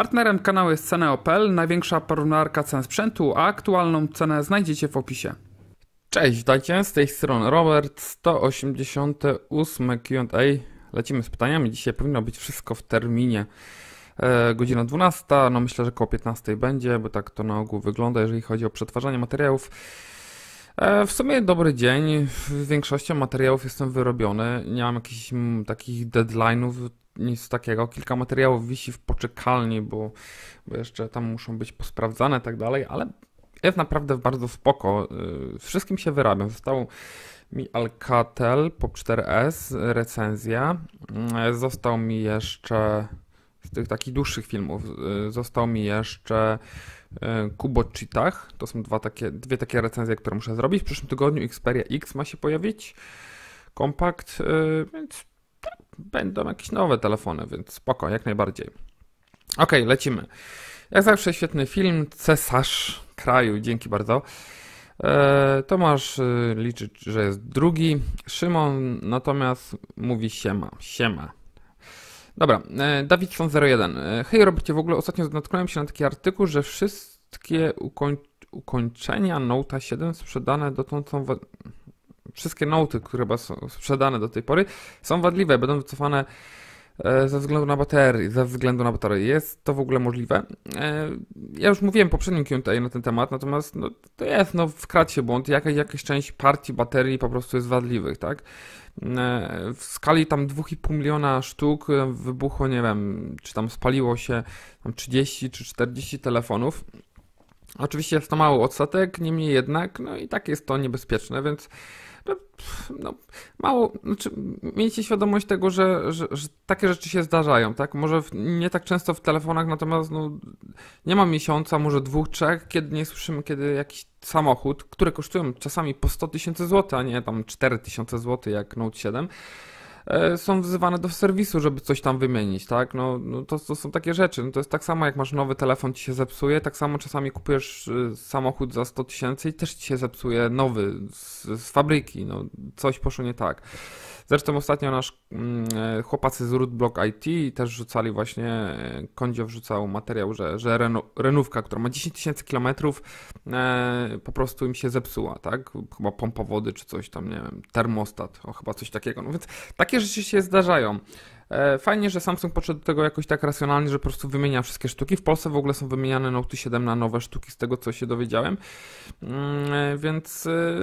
Partnerem kanału jest Ceneo.pl, największa porównarka cen sprzętu, a aktualną cenę znajdziecie w opisie. Cześć, dajcie, z tej strony Robert, 188 Q&A. Lecimy z pytaniami, dzisiaj powinno być wszystko w terminie. E, godzina 12, no myślę, że koło 15 będzie, bo tak to na ogół wygląda, jeżeli chodzi o przetwarzanie materiałów. E, w sumie dobry dzień. W większości materiałów jestem wyrobiony. Nie mam jakichś mm, takich deadline'ów nic takiego. Kilka materiałów wisi w poczekalni, bo, bo jeszcze tam muszą być posprawdzane i tak dalej, ale jest naprawdę bardzo spoko. Z y, wszystkim się wyrabiam. Został mi Alcatel Pop 4S, recenzja. Y, został mi jeszcze z tych takich dłuższych filmów, y, został mi jeszcze Kubo Cheetah. To są dwa takie, dwie takie recenzje, które muszę zrobić. W przyszłym tygodniu Xperia X ma się pojawić. Kompakt, więc będą jakieś nowe telefony, więc spoko, jak najbardziej. Ok, lecimy. Jak zawsze świetny film, Cesarz Kraju, dzięki bardzo. E, Tomasz y, liczy, że jest drugi. Szymon natomiast mówi siema, siema. Dobra, e, Dawid 01 e, Hej Robercie, w ogóle ostatnio natknąłem się na taki artykuł, że wszystkie ukoń ukończenia Note 7 sprzedane dotąd są wszystkie noty, które chyba są sprzedane do tej pory, są wadliwe, będą wycofane e, ze względu na baterię, ze względu na baterię. Jest to w ogóle możliwe. E, ja już mówiłem w poprzednim Q&A na ten temat, natomiast no, to jest, no wkradł się błąd, jakaś, jakaś część partii baterii po prostu jest wadliwych, tak? E, w skali tam 2,5 miliona sztuk wybuchło, nie wiem, czy tam spaliło się tam 30 czy 40 telefonów. Oczywiście jest to mały odsetek, niemniej jednak, no i tak jest to niebezpieczne, więc no, mało, znaczy, miejcie świadomość tego, że, że, że, takie rzeczy się zdarzają, tak? Może w, nie tak często w telefonach, natomiast no, nie ma miesiąca, może dwóch, trzech, kiedy nie słyszymy, kiedy jakiś samochód, które kosztują czasami po 100 tysięcy złotych, a nie tam 4 tysiące złotych jak Note 7, E, są wzywane do serwisu, żeby coś tam wymienić, tak? No, no to, to, są takie rzeczy. No to jest tak samo, jak masz nowy telefon, ci się zepsuje, tak samo czasami kupujesz e, samochód za 100 tysięcy i też ci się zepsuje nowy z, z fabryki, no coś poszło nie tak. Zresztą ostatnio nasz mm, e, chłopacy z Rootblock IT też rzucali właśnie, Kondzio wrzucał materiał, że, że renówka, która ma 10 tysięcy kilometrów, po prostu im się zepsuła, tak? Chyba pompa wody czy coś tam, nie wiem, termostat, o chyba coś takiego. No więc tak takie rzeczy się zdarzają. E, fajnie, że Samsung podszedł do tego jakoś tak racjonalnie, że po prostu wymienia wszystkie sztuki. W Polsce w ogóle są wymieniane Note 7 na nowe sztuki, z tego co się dowiedziałem. Mm, e, więc e,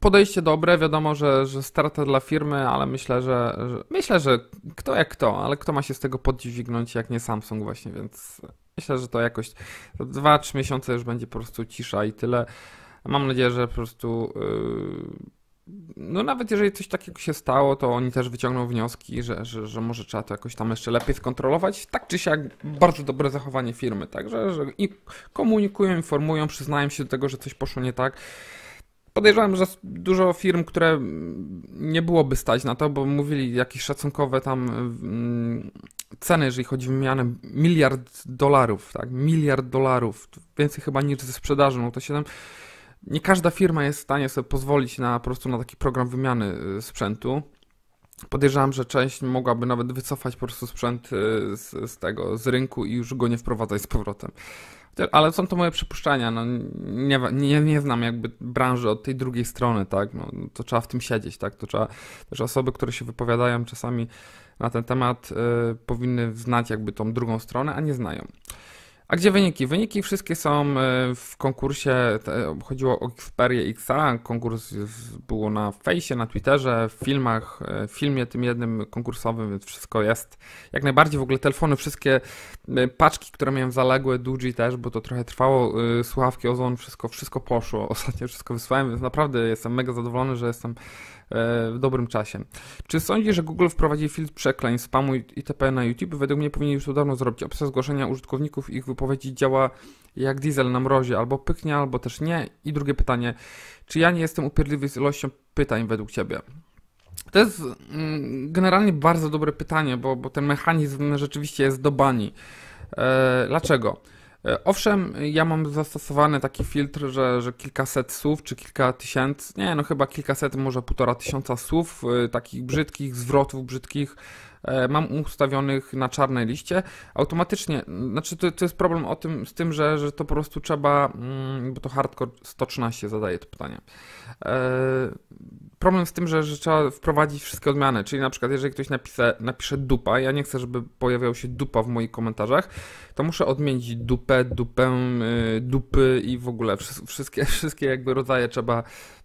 podejście dobre, wiadomo, że, że strata dla firmy, ale myślę, że, że, myślę, że kto jak kto, ale kto ma się z tego podźwignąć, jak nie Samsung właśnie, więc myślę, że to jakoś 2-3 miesiące już będzie po prostu cisza i tyle. Mam nadzieję, że po prostu. Yy no nawet jeżeli coś takiego się stało, to oni też wyciągną wnioski, że, że, że może trzeba to jakoś tam jeszcze lepiej skontrolować. Tak czy siak bardzo dobre zachowanie firmy, także że i komunikują, informują, przyznają się do tego, że coś poszło nie tak. Podejrzewam, że dużo firm, które nie byłoby stać na to, bo mówili jakieś szacunkowe tam mm, ceny, jeżeli chodzi o wymianę, miliard dolarów, tak, miliard dolarów, więcej chyba niż ze sprzedaży, no to 7 nie każda firma jest w stanie sobie pozwolić na po prostu na taki program wymiany y, sprzętu. Podejrzewam, że część mogłaby nawet wycofać po prostu sprzęt y, z, z tego, z rynku i już go nie wprowadzać z powrotem. Ale są to moje przypuszczenia, no, nie, nie, nie znam jakby branży od tej drugiej strony, tak, no, no, to trzeba w tym siedzieć, tak, to trzeba, też osoby, które się wypowiadają czasami na ten temat y, powinny znać jakby tą drugą stronę, a nie znają. A gdzie wyniki? Wyniki wszystkie są e, w konkursie, chodziło o Xperia XA, konkurs było na fejsie, na Twitterze, w filmach, e, w filmie tym jednym konkursowym, więc wszystko jest. Jak najbardziej w ogóle telefony, wszystkie e, paczki, które miałem zaległe, Duji też, bo to trochę trwało, słuchawki Ozone, wszystko, wszystko poszło, ostatnio wszystko wysłałem, więc naprawdę jestem mega zadowolony, że jestem w dobrym czasie. Czy sądzisz, że Google wprowadzi filtr przekleń, spamu itp. na YouTube? Według mnie powinien już to dawno zrobić. Opcja zgłoszenia użytkowników i ich wypowiedzi działa jak diesel na mrozie, albo pyknie, albo też nie. I drugie pytanie, czy ja nie jestem upierdliwy z ilością pytań według Ciebie? To jest mm, generalnie bardzo dobre pytanie, bo, bo ten mechanizm rzeczywiście jest do bani. Eee, dlaczego? E, owszem, ja mam zastosowany taki filtr, że, że kilkaset słów, czy kilka tysięcy, nie, no chyba kilkaset, może półtora tysiąca słów, e, takich brzydkich, zwrotów brzydkich, e, mam ustawionych na czarnej liście. Automatycznie, znaczy to, to jest problem o tym, z tym, że, że to po prostu trzeba, mm, bo to hardcore 113 zadaje to pytanie problem z tym, że, że trzeba wprowadzić wszystkie odmiany, czyli na przykład jeżeli ktoś napisze, napisze dupa, ja nie chcę, żeby pojawiał się dupa w moich komentarzach, to muszę odmienić dupę, dupę, y, dupy i w ogóle wszystkie, wszystkie jakby rodzaje trzeba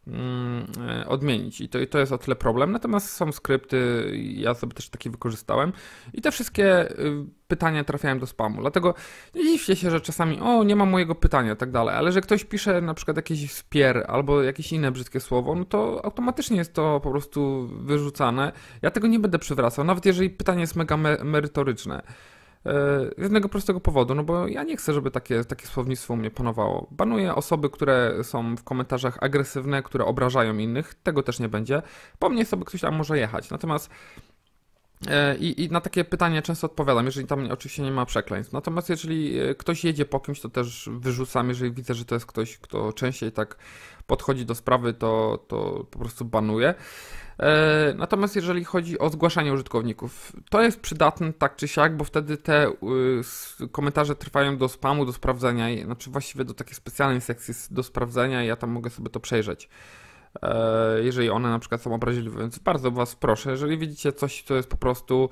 Mm, e, odmienić. I to, I to jest o tyle problem. Natomiast są skrypty, ja sobie też takie wykorzystałem. I te wszystkie y, pytania trafiają do spamu. Dlatego nie dziwcie się, że czasami o, nie ma mojego pytania, i tak dalej. Ale że ktoś pisze na przykład jakieś spier albo jakieś inne brzydkie słowo, no to automatycznie jest to po prostu wyrzucane. Ja tego nie będę przywracał, nawet jeżeli pytanie jest mega me merytoryczne. E, z jednego prostego powodu, no bo ja nie chcę, żeby takie, takie słownictwo u mnie panowało. Banuję osoby, które są w komentarzach agresywne, które obrażają innych, tego też nie będzie. Po mnie sobie ktoś tam może jechać. Natomiast e, i, I, na takie pytanie często odpowiadam, jeżeli tam oczywiście nie ma przekleństw. Natomiast jeżeli e, ktoś jedzie po kimś, to też wyrzucam. Jeżeli widzę, że to jest ktoś, kto częściej tak podchodzi do sprawy, to, to po prostu banuję. E, natomiast jeżeli chodzi o zgłaszanie użytkowników, to jest przydatne tak czy siak, bo wtedy te y, komentarze trwają do spamu, do sprawdzenia, znaczy właściwie do takiej specjalnej sekcji do sprawdzenia i ja tam mogę sobie to przejrzeć. E, jeżeli one na przykład są obraźliwe, więc bardzo Was proszę, jeżeli widzicie coś, co jest po prostu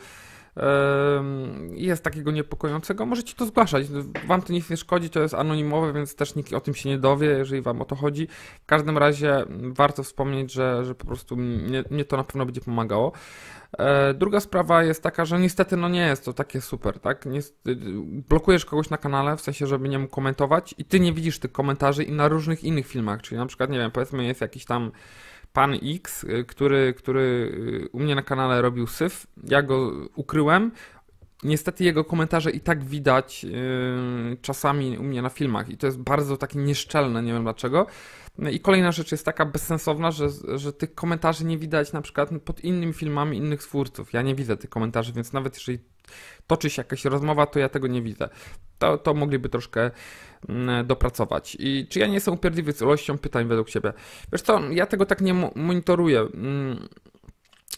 jest takiego niepokojącego, możecie to zgłaszać. Wam to nic nie szkodzi, to jest anonimowe, więc też nikt o tym się nie dowie, jeżeli wam o to chodzi. W każdym razie warto wspomnieć, że, że po prostu mnie, mnie to na pewno będzie pomagało. E, druga sprawa jest taka, że niestety no nie jest to takie super, tak? Niestety, blokujesz kogoś na kanale, w sensie, żeby nie mógł komentować i ty nie widzisz tych komentarzy i na różnych innych filmach, czyli na przykład, nie wiem, powiedzmy jest jakiś tam pan X, y, który, który y, u mnie na kanale robił syf. Ja go ukryłem. Niestety jego komentarze i tak widać yy, czasami u mnie na filmach i to jest bardzo takie nieszczelne, nie wiem dlaczego. No I kolejna rzecz jest taka bezsensowna, że, że tych komentarzy nie widać na przykład pod innymi filmami innych twórców. Ja nie widzę tych komentarzy, więc nawet jeżeli toczy się jakaś rozmowa, to ja tego nie widzę. To, to mogliby troszkę Mm, dopracować. I czy ja nie jestem upierdliwy z ilością pytań według Ciebie? Wiesz co, ja tego tak nie monitoruję. Mm,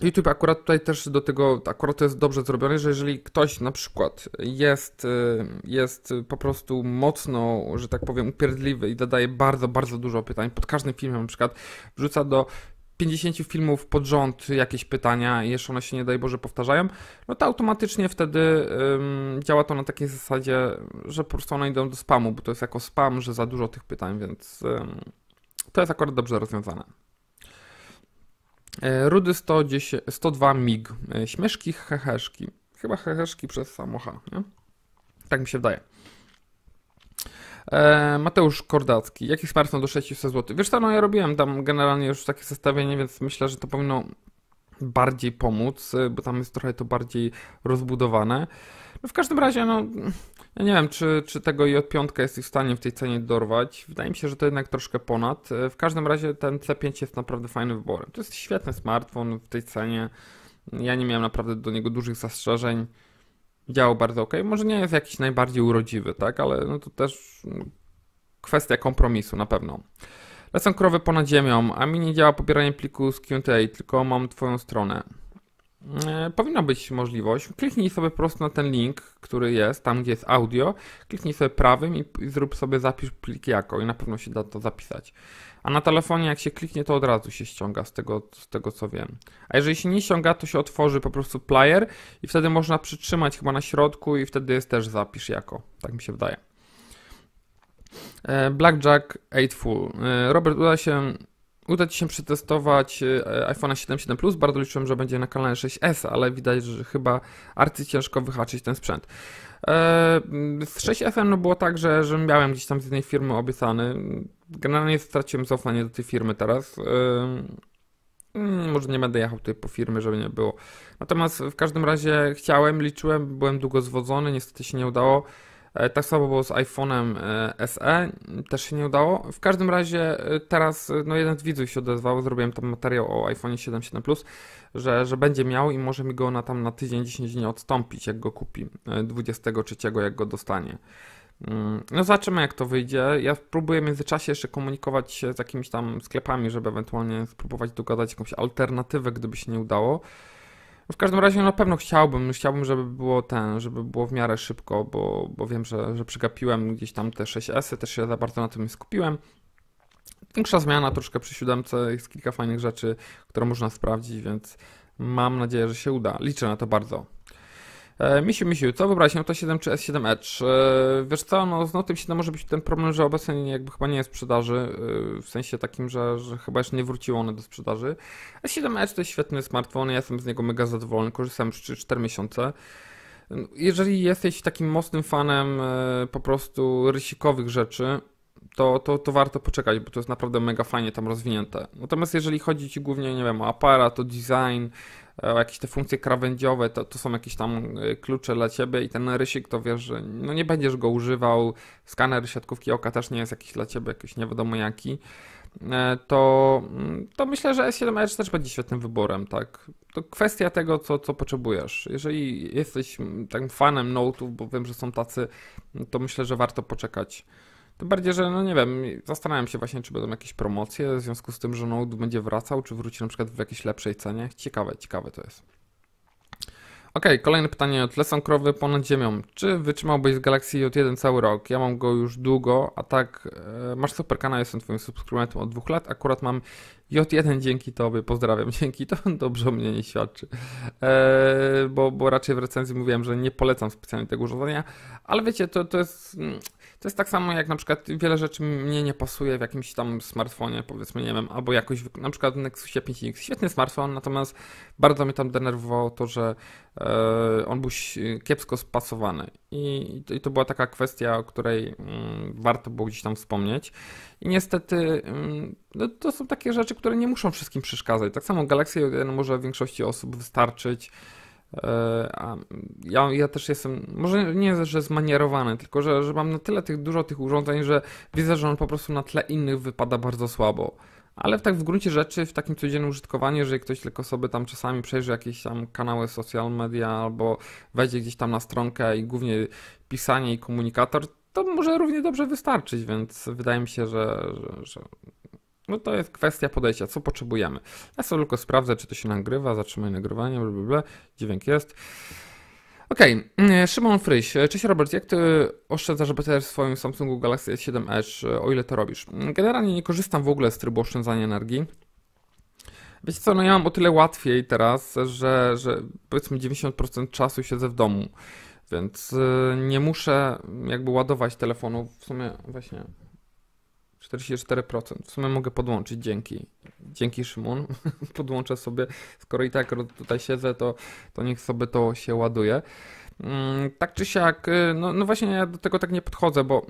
YouTube akurat tutaj też do tego, akurat to jest dobrze zrobione, że jeżeli ktoś na przykład jest, y, jest po prostu mocno, że tak powiem, upierdliwy i dodaje bardzo, bardzo dużo pytań, pod każdym filmem na przykład wrzuca do 50 filmów pod rząd jakieś pytania i jeszcze one się nie daj Boże powtarzają, no to automatycznie wtedy ym, działa to na takiej zasadzie, że po prostu one idą do spamu, bo to jest jako spam, że za dużo tych pytań, więc ym, to jest akurat dobrze rozwiązane. E, Rudy 110, 102 MIG. E, śmieszki, heheszki. Chyba heheszki przez samocha, nie? Tak mi się wydaje. E, Mateusz Kordacki, jaki smartfon do 600 zł? Wiesz co, no ja robiłem tam generalnie już takie zestawienie, więc myślę, że to powinno bardziej pomóc, e, bo tam jest trochę to bardziej rozbudowane. No w każdym razie, no, ja nie wiem, czy, czy tego i od piątka jesteś w stanie w tej cenie dorwać. Wydaje mi się, że to jednak troszkę ponad. E, w każdym razie ten C5 jest naprawdę fajnym wyborem. To jest świetny smartfon w tej cenie. Ja nie miałem naprawdę do niego dużych zastrzeżeń działał bardzo ok. Może nie jest jakiś najbardziej urodziwy, tak, ale no to też kwestia kompromisu na pewno. Lecą krowy ponad ziemią, a mi nie działa pobieranie pliku z Q&A, tylko mam twoją stronę. E, powinna być możliwość. Kliknij sobie prostu na ten link, który jest tam, gdzie jest audio. Kliknij sobie prawym i, zrób sobie zapisz plik jako i na pewno się da to zapisać. A na telefonie jak się kliknie, to od razu się ściąga z tego, z tego co wiem. A jeżeli się nie ściąga, to się otworzy po prostu player i wtedy można przytrzymać chyba na środku i wtedy jest też zapisz jako. Tak mi się wydaje. E, Blackjack Full. E, Robert uda się uda Ci się przetestować iPhone 7, 7 Plus. Bardzo liczyłem, że będzie na kanale 6S, ale widać, że chyba arcy ciężko wyhaczyć ten sprzęt. E, z 6 s no było tak, że, że miałem gdzieś tam z jednej firmy obiecany. Generalnie straciłem zaufanie do tej firmy teraz. E, mm, może nie będę jechał tutaj po firmy, żeby nie było. Natomiast w każdym razie chciałem, liczyłem, byłem długo zwodzony, niestety się nie udało. E, tak samo było z iPhone'em SE, e. też się nie udało. W każdym razie e, teraz no jeden z widzów się odezwał, zrobiłem tam materiał o iPhone'ie 7, 7 Plus, że, że będzie miał i może mi go na tam na tydzień, 10 dni odstąpić, jak go kupi, 23 jak go dostanie. Mm, no zobaczymy jak to wyjdzie. Ja próbuję w międzyczasie jeszcze komunikować się z jakimiś tam sklepami, żeby ewentualnie spróbować dogadać jakąś alternatywę, gdyby się nie udało. No, w każdym razie no, na pewno chciałbym, no, chciałbym, żeby było ten, żeby było w miarę szybko, bo, bo wiem, że, że przegapiłem gdzieś tam te 6S, też się za bardzo na tym skupiłem. Większa zmiana troszkę przy siódemce, jest kilka fajnych rzeczy, które można sprawdzić, więc mam nadzieję, że się uda. Liczę na to bardzo. E, Misiu, Misiu, co wybrać, no to 7 czy S7 Edge? E, wiesz co, no z Notem 7 może być ten problem, że obecnie jakby chyba nie jest sprzedaży, e, w sensie takim, że, że chyba jeszcze nie wróciło one do sprzedaży. S7 Edge to jest świetny smartfon, ja jestem z niego mega zadowolony, korzystałem już 4 miesiące. No, jeżeli jesteś takim mocnym fanem po prostu rysikowych rzeczy, to, to, to warto poczekać, bo to jest naprawdę mega fajnie tam rozwinięte. Natomiast jeżeli chodzi Ci głównie, nie wiem, o aparat, o design, E, jakieś te funkcje krawędziowe, to, to są jakieś tam e, klucze dla ciebie i ten rysik to wiesz, że no nie będziesz go używał, skaner siatkówki oka też nie jest jakiś dla ciebie, jakiś nie wiadomo jaki, e, to, mm, to myślę, że S7 Edge też będzie świetnym wyborem, tak. To kwestia tego, co, co potrzebujesz. Jeżeli jesteś mm, takim fanem Note'ów, bo wiem, że są tacy, to myślę, że warto poczekać. Tym bardziej, że no nie wiem, zastanawiam się właśnie, czy będą jakieś promocje w związku z tym, że Node będzie wracał, czy wróci na przykład w jakiejś lepszej cenie. Ciekawe, ciekawe to jest. Ok, kolejne pytanie od Leson Krowy ponad ziemią. Czy wytrzymałbyś z Galaxy J1 cały rok? Ja mam go już długo, a tak e, masz super kanał, jestem twoim subskrybentem od dwóch lat. Akurat mam J1 dzięki tobie, pozdrawiam, dzięki, to dobrze o mnie nie świadczy. E, bo, bo raczej w recenzji mówiłem, że nie polecam specjalnie tego urządzenia, ale wiecie, to, to jest mm, to jest tak samo jak na przykład wiele rzeczy mnie nie pasuje w jakimś tam smartfonie, powiedzmy, nie wiem, albo jakoś na przykład w Nexusie 5X. Świetny smartfon, natomiast bardzo mnie tam denerwowało to, że e, on był kiepsko spasowany. I, I, to była taka kwestia, o której mm, warto było gdzieś tam wspomnieć. I niestety mm, no, to są takie rzeczy, które nie muszą wszystkim przeszkadzać. Tak samo Galaxy 1 może większości osób wystarczyć. E, a ja, ja też jestem, może nie, że zmanierowany, tylko że, że mam na tyle tych, dużo tych urządzeń, że widzę, że on po prostu na tle innych wypada bardzo słabo. Ale tak w gruncie rzeczy, w takim codziennym użytkowaniu, jeżeli ktoś tylko sobie tam czasami przejrzy jakieś tam kanały social media albo wejdzie gdzieś tam na stronkę i głównie pisanie i komunikator, to może równie dobrze wystarczyć, więc wydaje mi się, że, że, że no to jest kwestia podejścia, co potrzebujemy. Ja sobie tylko sprawdzę, czy to się nagrywa, zatrzymaj nagrywanie, bla, dźwięk jest. Okej, okay. Mm, Szymon Fryś. Cześć Robert, jak ty oszczędzasz BTR w swoim Samsungu Galaxy S7 Edge, o ile to robisz? Generalnie nie korzystam w ogóle z trybu oszczędzania energii. Wiecie co, no ja mam o tyle łatwiej teraz, że, że powiedzmy 90% czasu siedzę w domu, więc y, nie muszę jakby ładować telefonu w sumie właśnie 44%. W sumie mogę podłączyć, dzięki. Dzięki Szymon. Podłączę sobie, skoro i tak tutaj siedzę, to, to niech sobie to się ładuje. Mm, tak czy siak, y, no, no właśnie ja do tego tak nie podchodzę, bo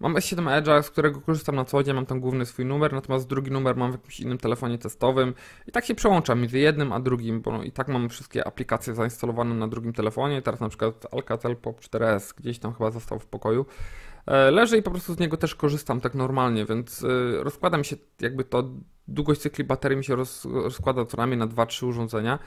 mam S7 Edge'a, z którego korzystam na co dzień, mam tam główny swój numer, natomiast drugi numer mam w jakimś innym telefonie testowym i tak się przełączam między jednym a drugim, bo no i tak mam wszystkie aplikacje zainstalowane na drugim telefonie, teraz na przykład Alcatel Pop 4S gdzieś tam chyba został w pokoju. E, leży i po prostu z niego też korzystam tak normalnie, więc e, rozkłada mi się jakby to, długość cykli baterii mi się roz, rozkłada co najmniej na 2-3 urządzenia.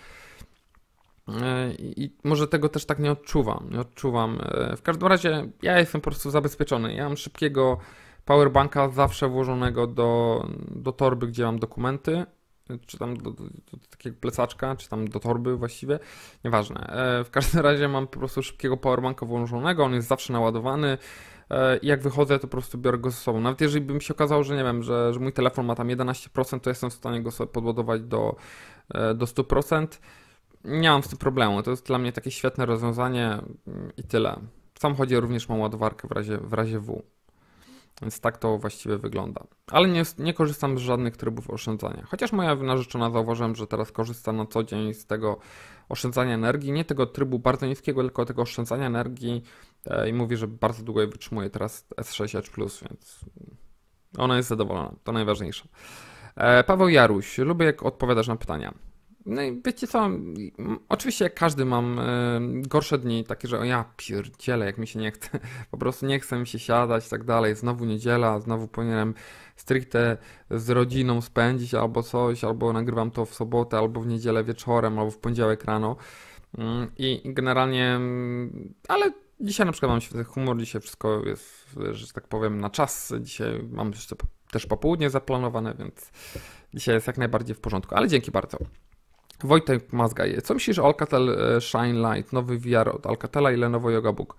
E, I może tego też tak nie odczuwam, nie odczuwam. W każdym razie ja jestem po prostu zabezpieczony. Ja mam szybkiego powerbanka zawsze włożonego do, do torby, gdzie mam dokumenty, czy tam do, do, do, takiego plecaczka, czy tam do torby właściwie, nieważne. W każdym razie mam po prostu szybkiego powerbanka włożonego, on jest zawsze naładowany, E, jak wychodzę, to po prostu biorę go ze sobą. Nawet jeżeli bym się okazało, że nie wiem, że, że mój telefon ma tam 11%, to jestem w stanie go sobie podładować do, e, do 100%. Nie mam z tym problemu. To jest dla mnie takie świetne rozwiązanie mm, i tyle. W samochodzie również mam ładowarkę w razie, w razie W. Więc tak to właściwie wygląda. Ale nie, nie, korzystam z żadnych trybów oszczędzania. Chociaż moja narzeczona zauważyłem, że teraz korzysta na co dzień z tego oszczędzania energii. Nie tego trybu bardzo niskiego, tylko tego oszczędzania energii E, i mówi, że bardzo długo je wytrzymuje teraz S6 h Plus, więc ona jest zadowolona, to najważniejsze. E, Paweł Jaruś, lubię jak odpowiadasz na pytania. No i wiecie co, oczywiście jak każdy mam e, gorsze dni, takie, że o ja pierdzielę, jak mi się nie chce, po prostu nie chcę mi się siadać i tak dalej, znowu niedziela, znowu powinienem stricte z rodziną spędzić albo coś, albo nagrywam to w sobotę, albo w niedzielę wieczorem, albo w poniedziałek rano mm, i generalnie, mm, ale Dzisiaj na przykład mam świetny humor, dzisiaj wszystko jest, że tak powiem, na czas. Dzisiaj mam jeszcze też popołudnie zaplanowane, więc dzisiaj jest jak najbardziej w porządku. Ale dzięki bardzo. Wojtek Mazgaj, co myślisz o Alcatel e, Shine Light, nowy VR od Alcatela i Lenovo Yoga Book?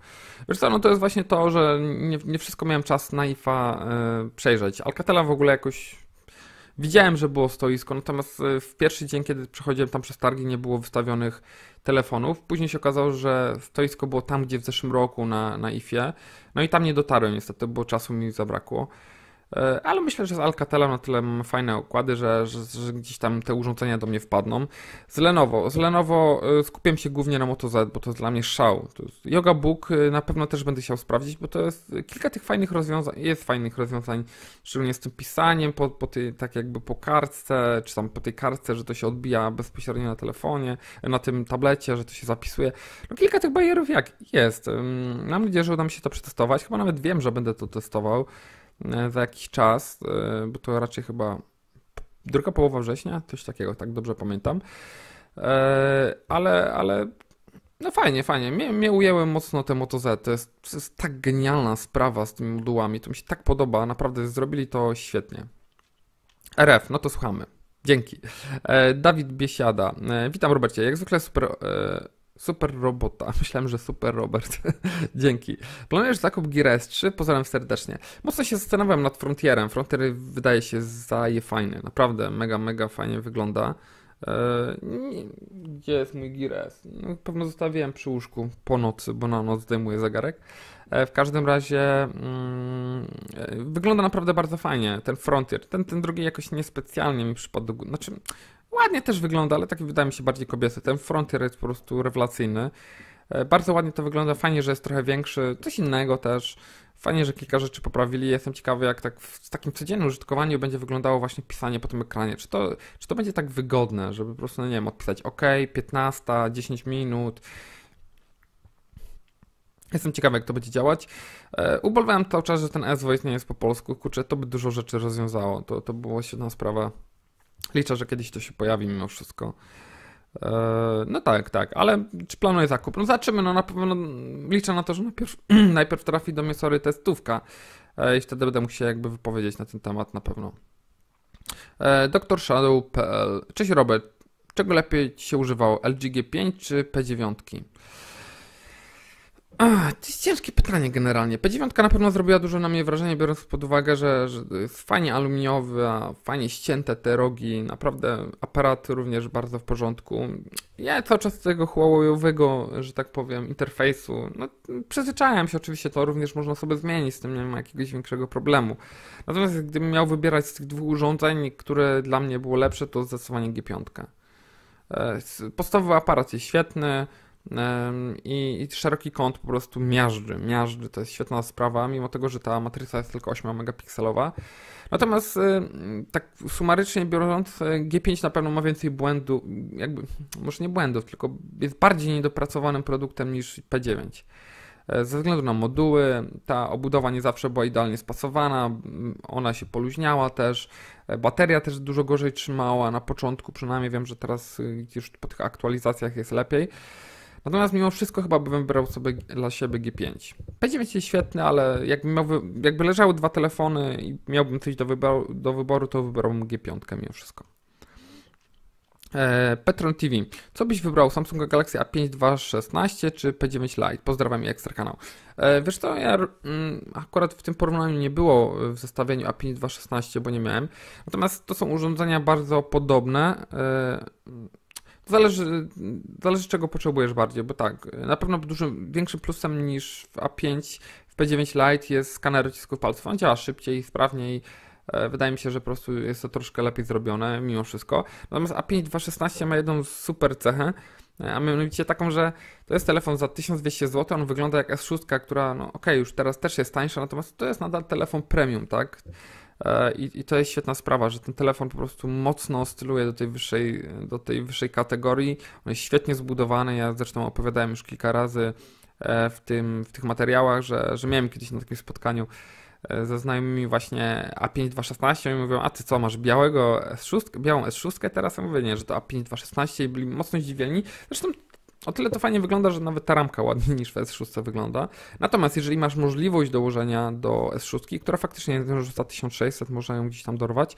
Wiesz co, no to jest właśnie to, że nie, nie wszystko miałem czas na IFA y, e, przejrzeć. Alcatela w ogóle jakoś Widziałem, że było stoisko, natomiast e, w pierwszy dzień, kiedy przechodziłem tam przez targi, nie było wystawionych telefonów. Później się okazało, że stoisko było tam, gdzie w zeszłym roku na, na IFie. No i tam nie dotarłem niestety, bo czasu mi zabrakło. E, ale myślę, że z Alcatelem na tyle mam fajne układy, że, że, że, gdzieś tam te urządzenia do mnie wpadną. Z Lenovo. Z Lenovo e, skupiam się głównie na Moto Z, bo to jest dla mnie szał. Yoga Book e, na pewno też będę chciał sprawdzić, bo to jest kilka tych fajnych rozwiązań, jest fajnych rozwiązań, szczególnie z tym pisaniem, po, po tej, tak jakby po kartce, czy tam po tej kartce, że to się odbija bezpośrednio na telefonie, na tym tablecie, że to się zapisuje. No kilka tych barierów jak jest. Mam nadzieję, że uda mi się to przetestować. Chyba nawet wiem, że będę to testował. E, za jakiś czas, e, bo to raczej chyba druga połowa września, coś takiego, tak dobrze pamiętam. E, ale, ale no fajnie, fajnie. Mnie, mnie ujęły mocno te Moto Z. To jest, to jest tak genialna sprawa z tymi modułami. To mi się tak podoba. Naprawdę zrobili to świetnie. RF, no to słuchamy. Dzięki. Dawid Biesiada. Witam Robercie. Jak zwykle super Super robota. Myślałem, że super Robert. Dzięki. Planujesz zakup Gear S3? Pozdrawiam serdecznie. Mocno się zastanawiam nad Frontierem. Frontier wydaje się zaje fajny. Naprawdę mega, mega fajnie wygląda. Eee, gdzie jest mój Gear S? No, pewno zostawiłem przy łóżku po nocy, bo na noc zdejmuję zegarek. Eee, w każdym razie mm, e, wygląda naprawdę bardzo fajnie ten Frontier. Ten, ten drugi jakoś niespecjalnie mi przypadł do Znaczy, Ładnie też wygląda, ale taki wydaje mi się bardziej kobiecy. Ten Frontier jest po prostu rewelacyjny. E, bardzo ładnie to wygląda, fajnie, że jest trochę większy, coś innego też. Fajnie, że kilka rzeczy poprawili. Jestem ciekawy, jak tak w takim codziennym użytkowaniu będzie wyglądało właśnie pisanie po tym ekranie. Czy to, czy to będzie tak wygodne, żeby po prostu, no nie wiem, odpisać OK, 15, 10 minut. Jestem ciekawy, jak to będzie działać. E, ubolewałem cały czas, że ten S-Voice nie jest po polsku. Kurczę, to by dużo rzeczy rozwiązało. To, to była świetna sprawa. Liczę, że kiedyś to się pojawi mimo wszystko. E, no tak, tak, ale czy planuję zakup? No zobaczymy, no na pewno liczę na to, że najpierw, najpierw trafi do mnie, sorry, testówka e, i wtedy będę mógł się jakby wypowiedzieć na ten temat na pewno. E, doktor Shadow.pl Cześć Robert, czego lepiej się używało, LG G5 czy P9? Ach, to jest ciężkie pytanie generalnie. P9 na pewno zrobiła dużo na mnie wrażenie, biorąc pod uwagę, że, że jest fajnie aluminiowy, a fajnie ścięte te rogi, naprawdę aparat również bardzo w porządku. Ja cały czas tego Huawei'owego, że tak powiem, interfejsu, no przyzwyczajam się oczywiście, to również można sobie zmienić, z tym nie ma jakiegoś większego problemu. Natomiast gdybym miał wybierać z tych dwóch urządzeń, które dla mnie było lepsze, to zdecydowanie G5. E, podstawowy aparat jest świetny, i, I, szeroki kąt po prostu miażdży. Miażdży to jest świetna sprawa, mimo tego, że ta matryca jest tylko 8 megapikselowa. Natomiast y, tak sumarycznie biorąc, y, G5 na pewno ma więcej błędu, jakby, może nie błędów, tylko jest bardziej niedopracowanym produktem niż P9 e, ze względu na moduły. Ta obudowa nie zawsze była idealnie spasowana, ona się poluźniała też. E, bateria też dużo gorzej trzymała na początku, przynajmniej wiem, że teraz już y, po tych aktualizacjach jest lepiej. Natomiast mimo wszystko chyba bym wybrał sobie dla siebie G5. P9 jest świetny, ale jakby, miał, jakby leżały dwa telefony i miałbym coś do wyboru, do wyboru to wybrałbym G5 mimo wszystko. E, Petron TV. Co byś wybrał? Samsung Galaxy A5 216 czy P9 Lite? Pozdrawiam i ekstra kanał. E, wiesz co, ja mm, akurat w tym porównaniu nie było w zestawieniu A5 216, bo nie miałem. Natomiast to są urządzenia bardzo podobne. E, Zależy, zależy czego potrzebujesz bardziej, bo tak, na pewno dużym, większym plusem niż w A5 w P9 Lite jest skaner odcisków palców. On działa szybciej, sprawniej. E, wydaje mi się, że po prostu jest to troszkę lepiej zrobione mimo wszystko. Natomiast A5 216 ma jedną super cechę, e, a mianowicie taką, że to jest telefon za 1200 zł, on wygląda jak S6, która, no okej, okay, już teraz też jest tańsza, natomiast to jest nadal telefon premium, tak? E, I, I, to jest świetna sprawa, że ten telefon po prostu mocno oscyluje do tej wyższej, do tej wyższej kategorii. On jest świetnie zbudowany. Ja zresztą opowiadałem już kilka razy e, w, tym, w tych materiałach, że, że miałem kiedyś na takim spotkaniu e, ze znajomymi właśnie A5216 i mówią, a ty co, masz białego S6, białą S6 teraz? Ja mówię, nie, że to A5216 i byli mocno zdziwieni. Zresztą o tyle to fajnie wygląda, że nawet ta ramka ładniej niż w S6 wygląda. Natomiast jeżeli masz możliwość dołożenia do S6, która faktycznie rzuca 1600, można ją gdzieś tam dorwać,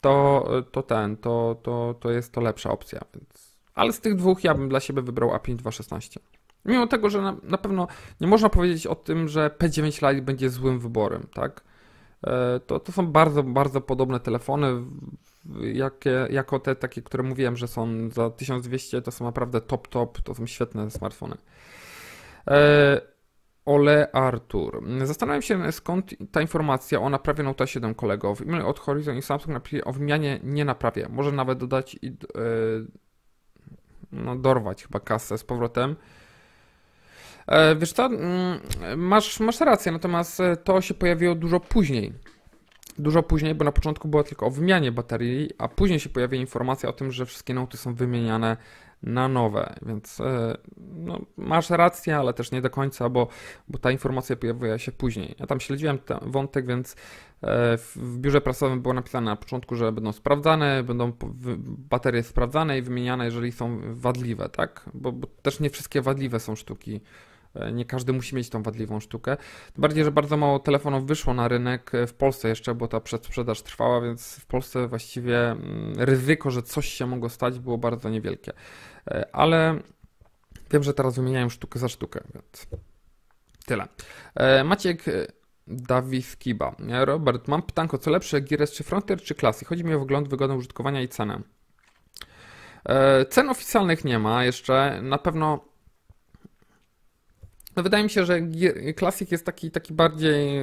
to, to ten, to, to, to jest to lepsza opcja. Więc... Ale z tych dwóch ja bym dla siebie wybrał A5216. Mimo tego, że na, na pewno nie można powiedzieć o tym, że P9 Lite będzie złym wyborem, tak? E, to, to są bardzo, bardzo podobne telefony. Jakie, jako te takie, które mówiłem, że są za 1200, to są naprawdę top, top, to są świetne smartfony. E, Ole Artur. Zastanawiam się skąd ta informacja o naprawie Note 7 kolegów. W mail od Horizon i Samsung napisali o wymianie nie naprawie. Może nawet dodać i e, no, dorwać chyba kasę z powrotem. E, wiesz co, mm, masz, masz rację, natomiast e, to się pojawiło dużo później. Dużo później, bo na początku była tylko o wymianie baterii, a później się pojawia informacja o tym, że wszystkie nauty są wymieniane na nowe, więc e, no, masz rację, ale też nie do końca, bo, bo ta informacja pojawiła się później. Ja tam śledziłem ten wątek, więc w biurze prasowym było napisane na początku, że będą sprawdzane, będą baterie sprawdzane i wymieniane, jeżeli są wadliwe, tak? Bo, bo też nie wszystkie wadliwe są sztuki E, nie każdy musi mieć tą wadliwą sztukę. Tym bardziej, że bardzo mało telefonów wyszło na rynek e, w Polsce jeszcze, bo ta przedsprzedaż trwała, więc w Polsce właściwie mm, ryzyko, że coś się mogło stać, było bardzo niewielkie. E, ale wiem, że teraz wymieniają sztukę za sztukę, więc tyle. Maciek Dawid Kiba. Robert, mam pytanko, co lepsze, Gires czy Frontier czy Classic? Chodzi mi o wygląd, wygodę użytkowania i cenę. Cen oficjalnych nie ma jeszcze. Na pewno no wydaje mi się, że klasik jest taki, taki bardziej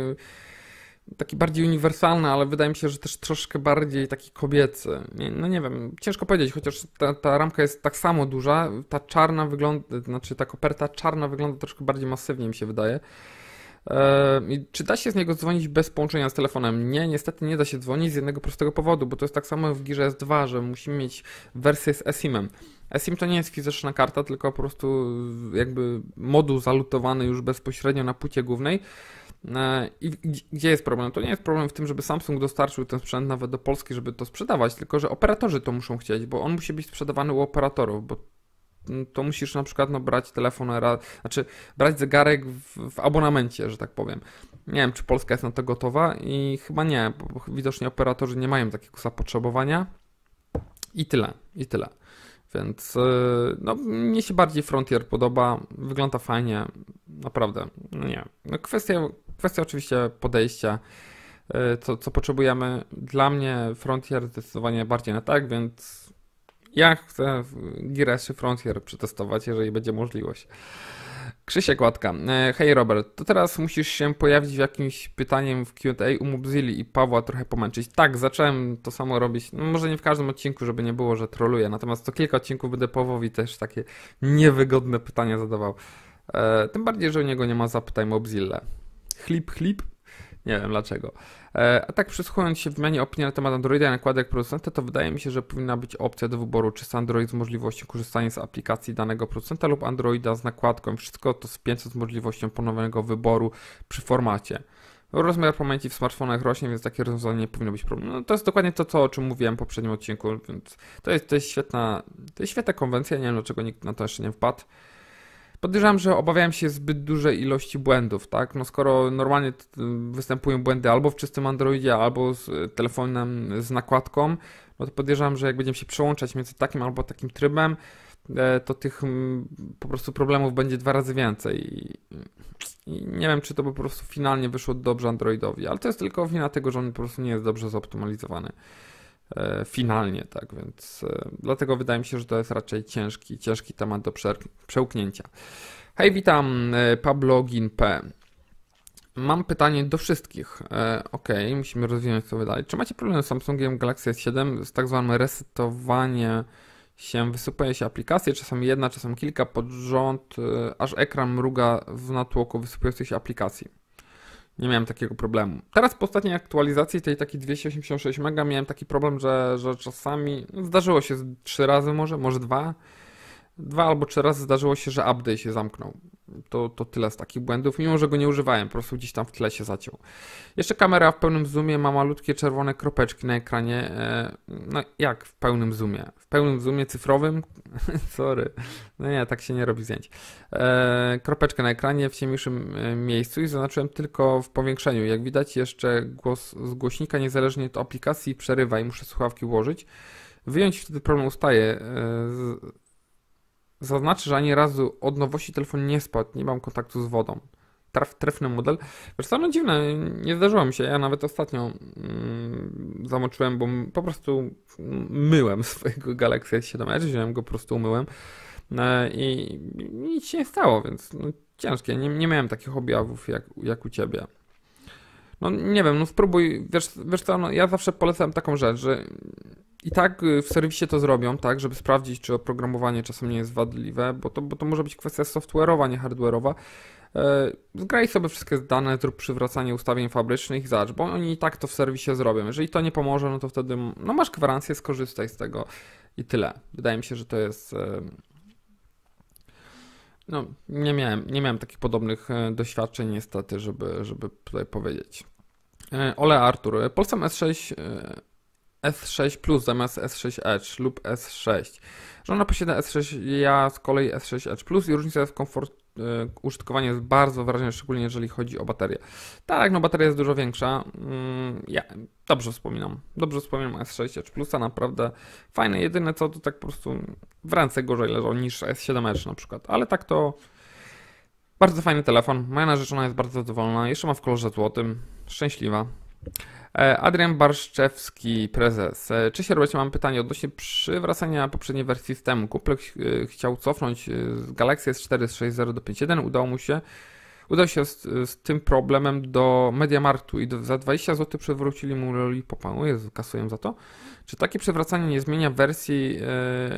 taki bardziej uniwersalny, ale wydaje mi się, że też troszkę bardziej taki kobiecy. Nie, no nie wiem, ciężko powiedzieć, chociaż ta, ta ramka jest tak samo duża, ta czarna wygląda, znaczy ta koperta czarna wygląda troszkę bardziej masywnie mi się wydaje czy da się z niego dzwonić bez połączenia z telefonem? Nie, niestety nie da się dzwonić z jednego prostego powodu, bo to jest tak samo w Gearze S2, że musimy mieć wersję z eSIM-em. eSIM to nie jest fizyczna karta, tylko po prostu jakby moduł zalutowany już bezpośrednio na płycie głównej. E, I gdzie jest problem? To nie jest problem w tym, żeby Samsung dostarczył ten sprzęt nawet do Polski, żeby to sprzedawać, tylko że operatorzy to muszą chcieć, bo on musi być sprzedawany u operatorów, bo to musisz na przykład no, brać telefon, znaczy brać zegarek w, w abonamencie, że tak powiem. Nie wiem, czy Polska jest na to gotowa i chyba nie, bo widocznie operatorzy nie mają takiego zapotrzebowania. I tyle, i tyle. Więc y, no, mnie się bardziej Frontier podoba, wygląda fajnie, naprawdę. No nie. No, kwestia, kwestia oczywiście podejścia, y, co, co potrzebujemy. Dla mnie Frontier zdecydowanie bardziej na tak, więc ja chcę Gireszy Frontier przetestować, jeżeli będzie możliwość. Krzysiek Łatka. E, hej Robert, to teraz musisz się pojawić jakimś pytaniem w Q&A u Mubzili i Pawła trochę pomęczyć. Tak, zacząłem to samo robić, no, może nie w każdym odcinku, żeby nie było, że troluję, natomiast co kilka odcinków będę Pawłowi też takie niewygodne pytania zadawał. E, tym bardziej, że u niego nie ma zapytaj Mubzille. Chlip, chlip? Nie wiem dlaczego. E, a tak przysłuchując się wymianie opinii na temat Androida i nakładek producenta, to wydaje mi się, że powinna być opcja do wyboru czy Android z możliwością korzystania z aplikacji danego producenta lub Androida z nakładką. Wszystko to spięte z możliwością ponownego wyboru przy formacie. Rozmiar pamięci w smartfonach rośnie, więc takie rozwiązanie nie powinno być problemem. No, to jest dokładnie to, co, o czym mówiłem w poprzednim odcinku, więc to jest, to jest świetna, to jest świetna konwencja, nie wiem dlaczego nikt na to jeszcze nie wpadł. Podejrzewam, że obawiałem się zbyt dużej ilości błędów, tak? No skoro normalnie występują błędy albo w czystym Androidzie, albo z e, telefonem e, z nakładką, no to podejrzewam, że jak będziemy się przełączać między takim albo takim trybem, e, to tych po prostu problemów będzie dwa razy więcej. I nie wiem, czy to po prostu finalnie wyszło dobrze Androidowi, ale to jest tylko wina tego, że on po prostu nie jest dobrze zoptymalizowany. E, finalnie, tak więc e, dlatego wydaje mi się, że to jest raczej ciężki, ciężki temat do przełknięcia. Hej, witam e, Pablogin.p. Mam pytanie do wszystkich. Okej, musimy rozwinąć to dalej. Czy macie problem z Samsungiem Galaxy S7 z tak zwanym resetowaniem się, wysypuje się aplikacje, czasami jedna, czasem kilka pod rząd, aż ekran mruga w natłoku wysypujących się aplikacji? nie miałem takiego problemu. Teraz po ostatniej aktualizacji, tej takiej 286 mega, miałem taki problem, że, że czasami, no zdarzyło się trzy razy może, może dwa, dwa albo trzy razy zdarzyło się, że update się zamknął. To, to tyle z takich błędów, mimo że go nie używałem, po prostu gdzieś tam w tle się zaciął. Jeszcze kamera w pełnym zoomie ma malutkie czerwone kropeczki na ekranie. E, no jak w pełnym zoomie? W pełnym zoomie cyfrowym? Sorry, no nie, tak się nie robi zdjęć. E, kropeczkę na ekranie w ciemniejszym e, miejscu i zaznaczyłem tylko w powiększeniu. Jak widać jeszcze głos z głośnika, niezależnie od aplikacji, przerywa i muszę słuchawki ułożyć. Wyjąć wtedy problem ustaje Zaznaczę, że ani razu od nowości telefon nie spadł, nie mam kontaktu z wodą. Traf, trefny model. Wiesz co, no dziwne, nie zdarzyło mi się. Ja nawet ostatnio mm, zamoczyłem, bo po prostu myłem swojego Galaxy S7 Edge, wziąłem go po prostu umyłem e, i, nic się nie stało, więc no, ciężkie. Nie, nie miałem takich objawów jak, jak u Ciebie. No nie wiem, no spróbuj, wiesz, wiesz co, no, ja zawsze polecam taką rzecz, że i tak y, w serwisie to zrobią, tak, żeby sprawdzić, czy oprogramowanie czasem nie jest wadliwe, bo to, bo to może być kwestia software'owa, nie hardware'owa. E, zgraj sobie wszystkie dane, zrób przywracanie ustawień fabrycznych i zacz, bo oni i tak to w serwisie zrobią. Jeżeli to nie pomoże, no to wtedy no masz gwarancję, skorzystaj z tego i tyle. Wydaje mi się, że to jest... E, no, nie miałem, nie miałem takich podobnych e, doświadczeń niestety, żeby, żeby tutaj powiedzieć. Ole Artur, Polsam S6 S6 Plus zamiast S6 Edge lub S6. Żona posiada S6, ja z kolei S6 Edge Plus i różnica w komfort e, użytkowania jest bardzo wyraźna, szczególnie jeżeli chodzi o baterię. Tak, no bateria jest dużo większa. Mm, ja dobrze wspominam. Dobrze wspominam S6 Edge Plusa, naprawdę fajne. Jedyne co to tak po prostu w ręce gorzej leżą niż S7 Edge na przykład, ale tak to bardzo fajny telefon. Moja narzeczona jest bardzo zadowolona. Jeszcze ma w kolorze złotym. Szczęśliwa. E, Adrian Barszczewski, prezes. E, Cześć Robercie, mam pytanie odnośnie przywracania poprzedniej wersji systemu. Kuplek e, chciał cofnąć z Galaxy S4 z 6.0 do 5.1. Udało mu się udał się z, z, tym problemem do Mediamarktu i do, za 20 zł przywrócili mu Lollipopa. O Jezu, kasuję za to. Czy takie przewracanie nie zmienia wersji yy,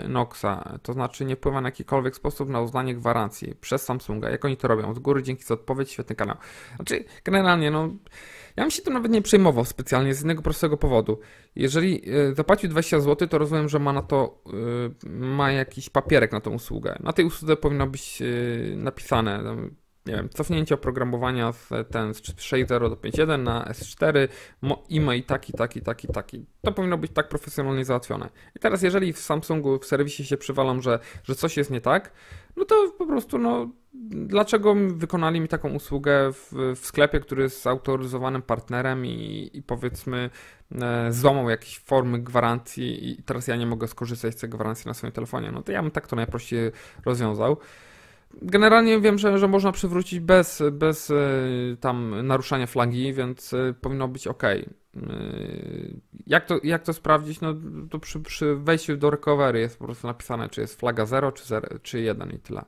Noxa? To znaczy nie wpływa na jakikolwiek sposób na uznanie gwarancji przez Samsunga. Jak oni to robią? Z góry dzięki za odpowiedź, świetny kanał. Znaczy, generalnie no... Ja bym się to nawet nie przejmował specjalnie z jednego prostego powodu. Jeżeli e, zapłacił 20 zł, to rozumiem, że ma na to e, ma jakiś papierek na tą usługę. Na tej usłudze powinno być e, napisane nie wiem, cofnięcie oprogramowania z ten z 6.0 do 5.1 na S4, e-mail taki, taki, taki, taki. To powinno być tak profesjonalnie załatwione. I teraz jeżeli w Samsungu w serwisie się przywalam, że, że coś jest nie tak, no to po prostu no, dlaczego wykonali mi taką usługę w, w, sklepie, który jest autoryzowanym partnerem i, i powiedzmy e, złamał jakieś formy gwarancji i teraz ja nie mogę skorzystać z tej gwarancji na swoim telefonie. No to ja bym tak to najprościej rozwiązał. Generalnie wiem, że, że można przywrócić bez, bez e, tam naruszania flagi, więc e, powinno być ok. E, jak to, jak to sprawdzić? No to przy, przy wejściu do recovery jest po prostu napisane, czy jest flaga 0, czy, 0, czy 1 i tyle.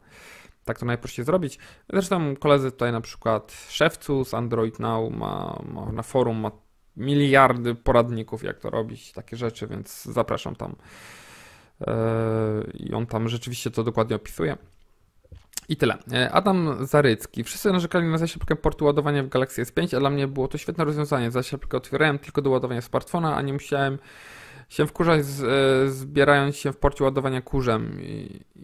Tak to najprościej zrobić. Zresztą koledzy tutaj na przykład Szewcu z Android Now ma, ma na forum ma miliardy poradników, jak to robić, takie rzeczy, więc zapraszam tam. Eee, I on tam rzeczywiście to dokładnie opisuje. I tyle. Eee, Adam Zarycki. Wszyscy narzekali na zasięgę portu ładowania w Galaxy S5, a dla mnie było to świetne rozwiązanie. Zasięgę otwierałem tylko do ładowania smartfona, a nie musiałem się wkurzać z, e, zbierając się w porcie ładowania kurzem.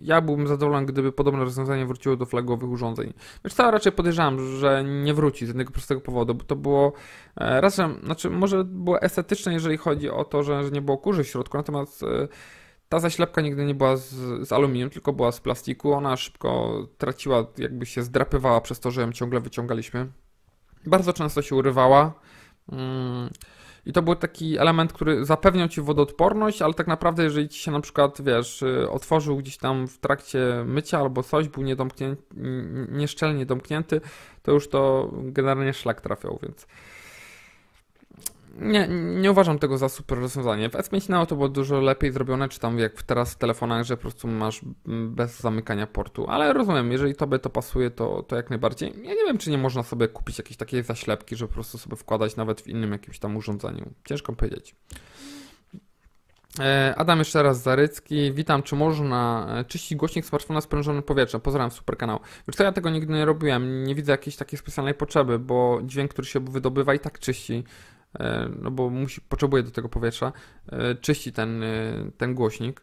Ja byłbym zadowolony, gdyby podobne rozwiązanie wróciło do flagowych urządzeń. Wiesz co, raczej podejrzewam, że nie wróci z jednego prostego powodu, bo to było e, raz, że, znaczy może było estetyczne, jeżeli chodzi o to, że, że nie było kurzy w środku, natomiast e, ta zaślepka nigdy nie była z, z, aluminium, tylko była z plastiku. Ona szybko traciła, jakby się zdrapywała przez to, że ją ciągle wyciągaliśmy. Bardzo często się urywała. Mm. I to był taki element, który zapewniał ci wodoodporność, ale tak naprawdę, jeżeli ci się na przykład, wiesz, y, otworzył gdzieś tam w trakcie mycia albo coś, był niedomknięty, nieszczelnie domknięty, to już to generalnie szlak trafiał, więc nie, nie uważam tego za super rozwiązanie. W S5 Neo to było dużo lepiej zrobione, czy tam jak teraz w telefonach, że po prostu masz bez zamykania portu. Ale rozumiem, jeżeli tobie to pasuje, to, to jak najbardziej. Ja nie wiem, czy nie można sobie kupić jakiejś takiej zaślepki, że po prostu sobie wkładać nawet w innym jakimś tam urządzeniu. Ciężko powiedzieć. E, Adam jeszcze raz Zarycki. Witam, czy można e, czyścić głośnik smartfona sprężonym powietrzem? Pozdrawiam, super kanał. Wiesz ja tego nigdy nie robiłem. Nie widzę jakiejś takiej specjalnej potrzeby, bo dźwięk, który się wydobywa i tak czyści E, no bo musi, potrzebuje do tego powietrza, e, czyści ten, e, ten głośnik.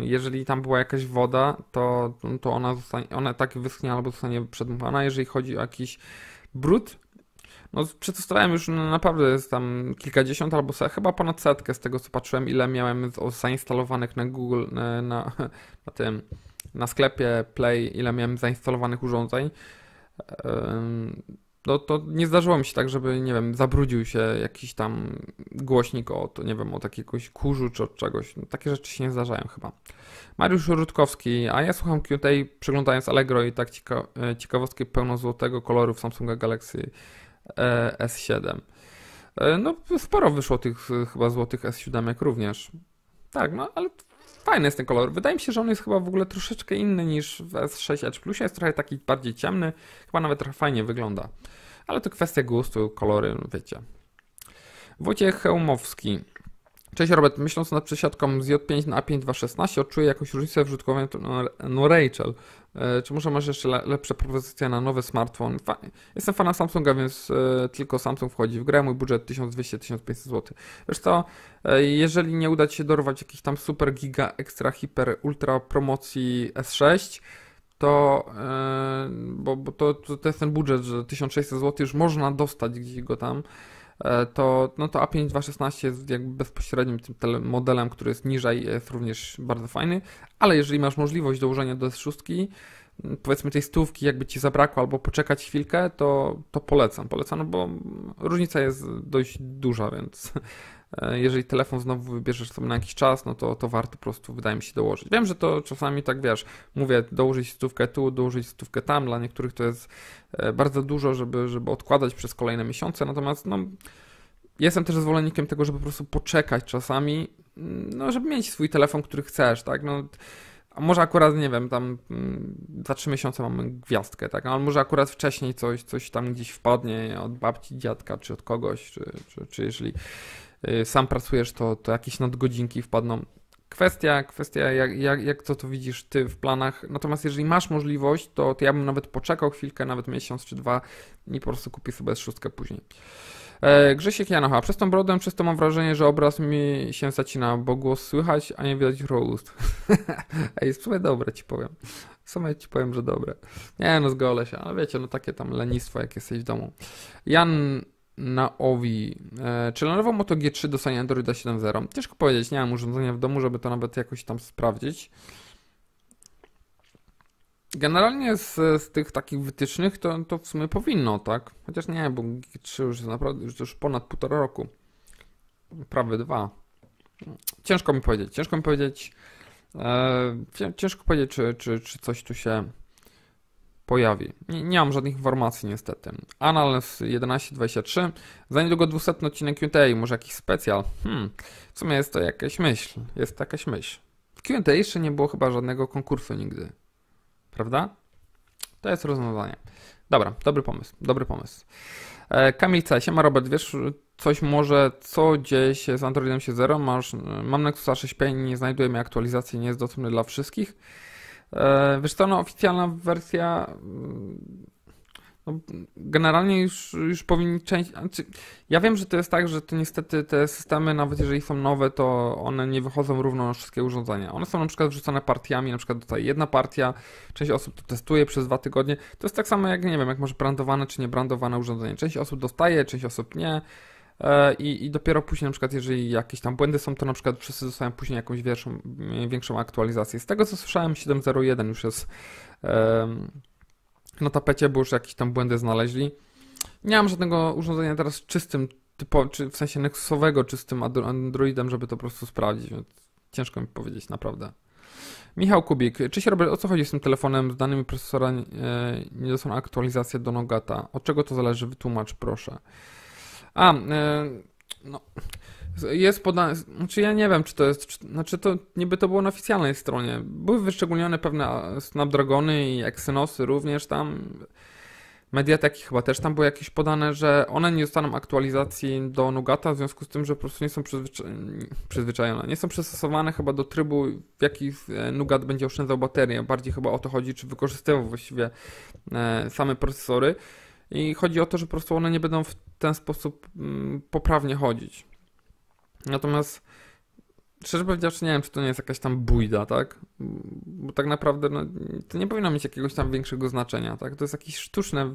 Jeżeli tam była jakaś woda, to, to ona, zostanie, ona tak wyschnie albo zostanie przedmuchana. Jeżeli chodzi o jakiś brud, no przetestowałem już no, naprawdę jest tam kilkadziesiąt albo se, chyba ponad setkę z tego co patrzyłem, ile miałem zainstalowanych na Google, na, na, na tym, na sklepie Play, ile miałem zainstalowanych urządzeń. No to nie zdarzyło mi się tak, żeby, nie wiem, zabrudził się jakiś tam głośnik od, nie wiem, od jakiegoś kurzu czy od czegoś. No, takie rzeczy się nie zdarzają chyba. Mariusz Rutkowski, a ja słucham QT przeglądając Allegro i tak cieka e, ciekawostki złotego koloru w Samsunga Galaxy e, S7. E, no sporo wyszło tych chyba złotych S7 również. Tak, no ale Fajny jest ten kolor. Wydaje mi się, że on jest chyba w ogóle troszeczkę inny niż w S6 Edge Plusie. Jest trochę taki bardziej ciemny. Chyba nawet fajnie wygląda. Ale to kwestia gustu, kolory, no wiecie. Wojciech Hełmowski. Cześć Robert, myśląc nad przesiadką z J5 na a 5216 odczuję jakąś różnicę w użytkowaniu no, Rachel. E, czy może masz jeszcze lepsze propozycje na nowy smartfon? Jestem fanem Samsunga, więc e, tylko Samsung wchodzi w grę. Mój budżet 1200-1500 zł. Wiesz co, e, jeżeli nie uda Ci się dorwać jakichś tam super giga, ekstra, hiper, ultra promocji S6, to, bo, bo to, to, to jest ten budżet, że 1600 zł już można dostać gdzieś go tam. E, to, no to A5216 jest jakby bezpośrednim tym modelem, który jest niżej, jest również bardzo fajny, ale jeżeli masz możliwość dołożenia do S6, mm, powiedzmy tej stówki jakby ci zabrakło albo poczekać chwilkę, to, to polecam, polecam, no bo różnica jest dość duża, więc E, jeżeli telefon znowu wybierzesz sobie na jakiś czas, no to, to warto po prostu, wydaje mi się, dołożyć. Wiem, że to czasami tak, wiesz, mówię, dołożyć stówkę tu, dołożyć stówkę tam, dla niektórych to jest e, bardzo dużo, żeby, żeby odkładać przez kolejne miesiące, natomiast no, jestem też zwolennikiem tego, żeby po prostu poczekać czasami, mm, no, żeby mieć swój telefon, który chcesz, tak, no, a może akurat, nie wiem, tam mm, za trzy miesiące mamy gwiazdkę, tak? Ale może akurat wcześniej coś, coś tam gdzieś wpadnie od babci, dziadka, czy od kogoś, czy, czy, czy jeżeli Y, sam pracujesz, to, to jakieś nadgodzinki wpadną. Kwestia, kwestia jak, jak, jak co to widzisz ty w planach. Natomiast jeżeli masz możliwość, to, to ja bym nawet poczekał chwilkę, nawet miesiąc czy dwa i po prostu kupię sobie szóstkę później. E, Grzesiek Janocha. Przez tą brodę przez to mam wrażenie, że obraz mi się zacina, bo głos słychać, a nie widać rollust. Ej, w sumie dobre ci powiem. W sumie ci powiem, że dobre. Nie no, zgolę się, ale wiecie, no takie tam lenistwo, jak jesteś w domu. Jan na Ovi e, Czy Lenovo Moto G3 dostanie Androida 7.0? Ciężko powiedzieć, nie mam urządzenia w domu, żeby to nawet jakoś tam sprawdzić. Generalnie z, z tych takich wytycznych to, to w sumie powinno, tak? Chociaż nie, bo G3 już jest naprawdę już, już ponad półtora roku. Prawie dwa. Ciężko mi powiedzieć, ciężko mi powiedzieć. E, ciężko powiedzieć, czy, czy, czy coś tu się pojawi. Nie, nie mam żadnych informacji niestety. Anals 1123. Za niedługo 200 odcinek QTA, może jakiś specjal. Hmm, w sumie jest to jakaś myśl. Jest to jakaś myśl. W QTA jeszcze nie było chyba żadnego konkursu nigdy. Prawda? To jest rozwiązanie. Dobra, dobry pomysł, dobry pomysł. E, Kamil C. ma Robert, wiesz coś może, co dzieje się z Androidem 7.0? Masz, mam 6 6.5, nie znajduje mi aktualizacji, nie jest dostępny dla wszystkich. E, wiesz co, no oficjalna wersja mm, no, generalnie już, już powinni część. Znaczy, ja wiem, że to jest tak, że to niestety te systemy, nawet jeżeli są nowe, to one nie wychodzą równo na wszystkie urządzenia. One są na przykład wrzucane partiami, na przykład tutaj jedna partia, część osób to testuje przez dwa tygodnie. To jest tak samo jak, nie wiem, jak może brandowane czy niebrandowane urządzenie. Część osób dostaje, część osób nie. E, I, I, dopiero później, na przykład, jeżeli jakieś tam błędy są, to na przykład wszyscy dostają później jakąś większą, mm, większą aktualizację. Z tego co słyszałem, 7.01 już jest na tapecie, bo już jakieś tam błędy znaleźli. Nie mam żadnego urządzenia teraz czystym, typo, czy w sensie nexusowego, czystym Androidem, żeby to po prostu sprawdzić, więc ciężko mi powiedzieć, naprawdę. Michał Kubik, czy się robi? o co chodzi z tym telefonem z danymi procesora? Nie, nie są aktualizacje do Nogata. Od czego to zależy? Wytłumacz, proszę. A, e, no, jest podane, znaczy ja nie wiem, czy to jest, czy, znaczy to niby to było na oficjalnej stronie. Były wyszczególnione pewne e, Snapdragony i Exynosy również tam. Mediateki chyba też tam było jakieś podane, że one nie dostaną aktualizacji do Nugata w związku z tym, że po prostu nie są przyzwycza przyzwyczajone, nie są przystosowane chyba do trybu, w jaki e, Nugat będzie oszczędzał baterię. Bardziej chyba o to chodzi, czy wykorzystywał właściwie same procesory. I chodzi o to, że po prostu one nie będą w ten sposób mm, poprawnie chodzić. Natomiast szczerze powiedziawszy, nie wiem, czy to nie jest jakaś tam bójda, tak? Bo tak naprawdę no, to nie powinno mieć jakiegoś tam większego znaczenia, tak? To jest jakieś sztuczne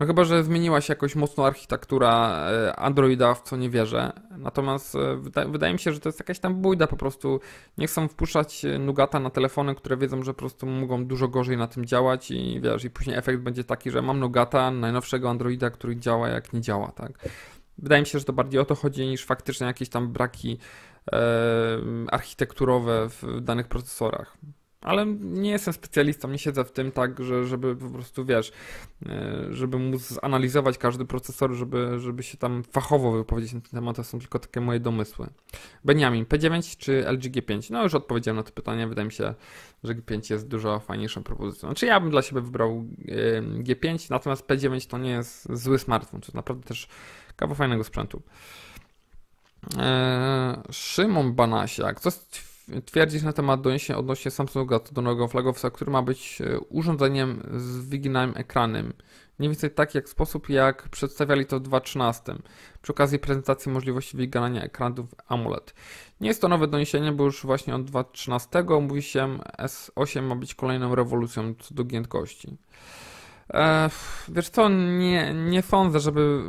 no chyba, że zmieniła się jakoś mocno architektura e, Androida, w co nie wierzę. Natomiast e, wydaje mi się, że to jest jakaś tam bójda po prostu. Nie chcą wpuszczać e, Nugata na telefony, które wiedzą, że po prostu mogą dużo gorzej na tym działać i wiesz, i później efekt będzie taki, że mam Nugata, najnowszego Androida, który działa jak nie działa, tak. Wydaje mi się, że to bardziej o to chodzi niż faktycznie jakieś tam braki e, architekturowe w danych procesorach. Ale nie jestem specjalistą, nie siedzę w tym tak, że, żeby po prostu, wiesz, e, żeby móc zanalizować każdy procesor, żeby, żeby się tam fachowo wypowiedzieć na ten temat, to są tylko takie moje domysły. Benjamin, P9 czy LG G5? No już odpowiedziałem na to pytanie, wydaje mi się, że G5 jest dużo fajniejszą propozycją. Znaczy ja bym dla siebie wybrał e, G5, natomiast P9 to nie jest zły smartfon, to jest naprawdę też kawał fajnego sprzętu. Eee, Szymon Banasiak, co z twierdzić na temat doniesień odnośnie Samsunga co do nowego flagowca, który ma być e, urządzeniem z wyginanym ekranem. Mniej więcej tak jak sposób, jak przedstawiali to w 2013 przy okazji prezentacji możliwości wyginania ekranów AMOLED. Nie jest to nowe doniesienie, bo już właśnie od 2013 mówi się S8 ma być kolejną rewolucją co do giętkości. Eee, wiesz co, nie, nie sądzę, żeby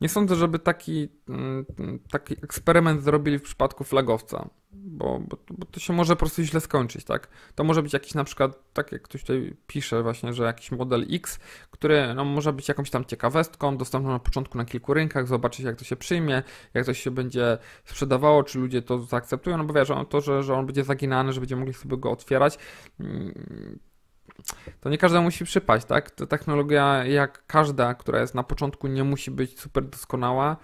nie sądzę, żeby taki, mm, taki eksperyment zrobili w przypadku flagowca, bo, bo, bo, to się może po prostu źle skończyć, tak? To może być jakiś na przykład, tak jak ktoś tutaj pisze właśnie, że jakiś model X, który no, może być jakąś tam ciekawestką, dostępną na początku na kilku rynkach, zobaczyć jak to się przyjmie, jak to się będzie sprzedawało, czy ludzie to zaakceptują, no bo wiesz, to, że, że on będzie zaginany, że będziemy mogli sobie go otwierać, mm, to nie każda musi przypaść, tak? Ta technologia, jak każda, która jest na początku, nie musi być super doskonała.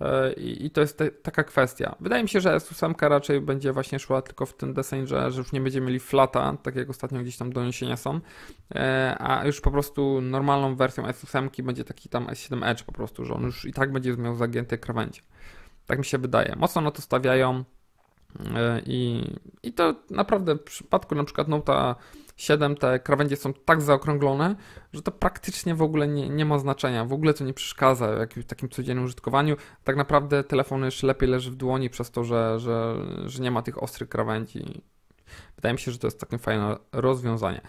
E, I, to jest te, taka kwestia. Wydaje mi się, że S8 raczej będzie właśnie szła tylko w ten deseń, że, że już nie będziemy mieli flata, tak jak ostatnio gdzieś tam doniesienia są, e, a już po prostu normalną wersją S8 będzie taki tam S7 Edge po prostu, że on już i tak będzie miał zagięte krawędzie. Tak mi się wydaje. Mocno na to stawiają e, i, i to naprawdę w przypadku na przykład Note'a 7 te krawędzie są tak zaokrąglone, że to praktycznie w ogóle nie, nie ma znaczenia, w ogóle to nie przeszkadza w jakimś takim codziennym użytkowaniu. Tak naprawdę telefon już lepiej leży w dłoni przez to, że, że, że nie ma tych ostrych krawędzi. Wydaje mi się, że to jest takie fajne rozwiązanie.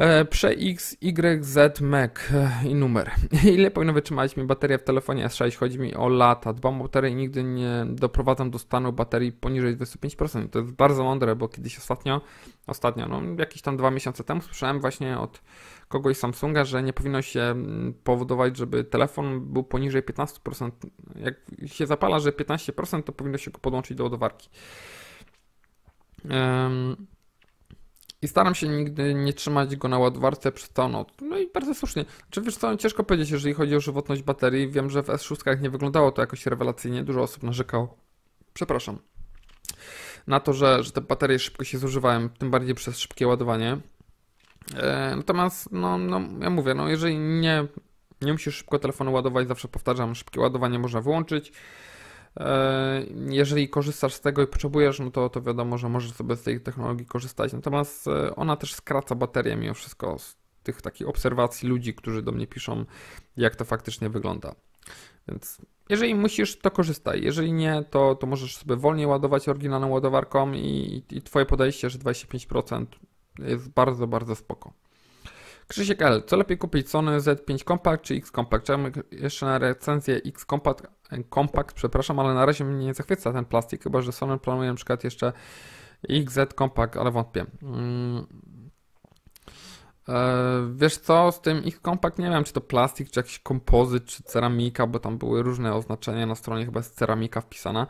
E, prze X Y Z Mac e, i numer. Ile powinno wytrzymać mi bateria w telefonie S6? Chodzi mi o lata. Dbam o baterię i nigdy nie doprowadzam do stanu baterii poniżej 25%. To jest bardzo mądre, bo kiedyś ostatnio, ostatnio, no jakieś tam dwa miesiące temu słyszałem właśnie od kogoś Samsunga, że nie powinno się mm, powodować, żeby telefon był poniżej 15%. Jak się zapala, że 15%, to powinno się go podłączyć do ładowarki. Um, i staram się nigdy nie trzymać go na ładowarce przez całą noc. No i bardzo słusznie. Czy znaczy, wiesz co, no ciężko powiedzieć, jeżeli chodzi o żywotność baterii. Wiem, że w S6 nie wyglądało to jakoś rewelacyjnie. Dużo osób narzekało. Przepraszam. Na to, że, że te baterie szybko się zużywają, tym bardziej przez szybkie ładowanie. E, natomiast, no, no, ja mówię, no jeżeli nie, nie musisz szybko telefonu ładować, zawsze powtarzam, szybkie ładowanie można wyłączyć. E, jeżeli korzystasz z tego i potrzebujesz, no to, to wiadomo, że możesz sobie z tej technologii korzystać. Natomiast e, ona też skraca baterię mimo wszystko z tych takich obserwacji ludzi, którzy do mnie piszą, jak to faktycznie wygląda. Więc jeżeli musisz, to korzystaj. Jeżeli nie, to, to możesz sobie wolniej ładować oryginalną ładowarką i, i Twoje podejście, że 25% jest bardzo, bardzo spoko. Krzysiek L. Co lepiej kupić Sony Z5 Compact czy X Compact? Czekam jeszcze na recenzję X Compact, Compact, przepraszam, ale na razie mnie nie zachwyca ten plastik, chyba że Sony planuje na przykład jeszcze XZ Compact, ale wątpię. Hmm. Wiesz co, z tym ich kompakt nie wiem, czy to plastik, czy jakiś kompozyt, czy ceramika, bo tam były różne oznaczenia na stronie, chyba jest ceramika wpisana.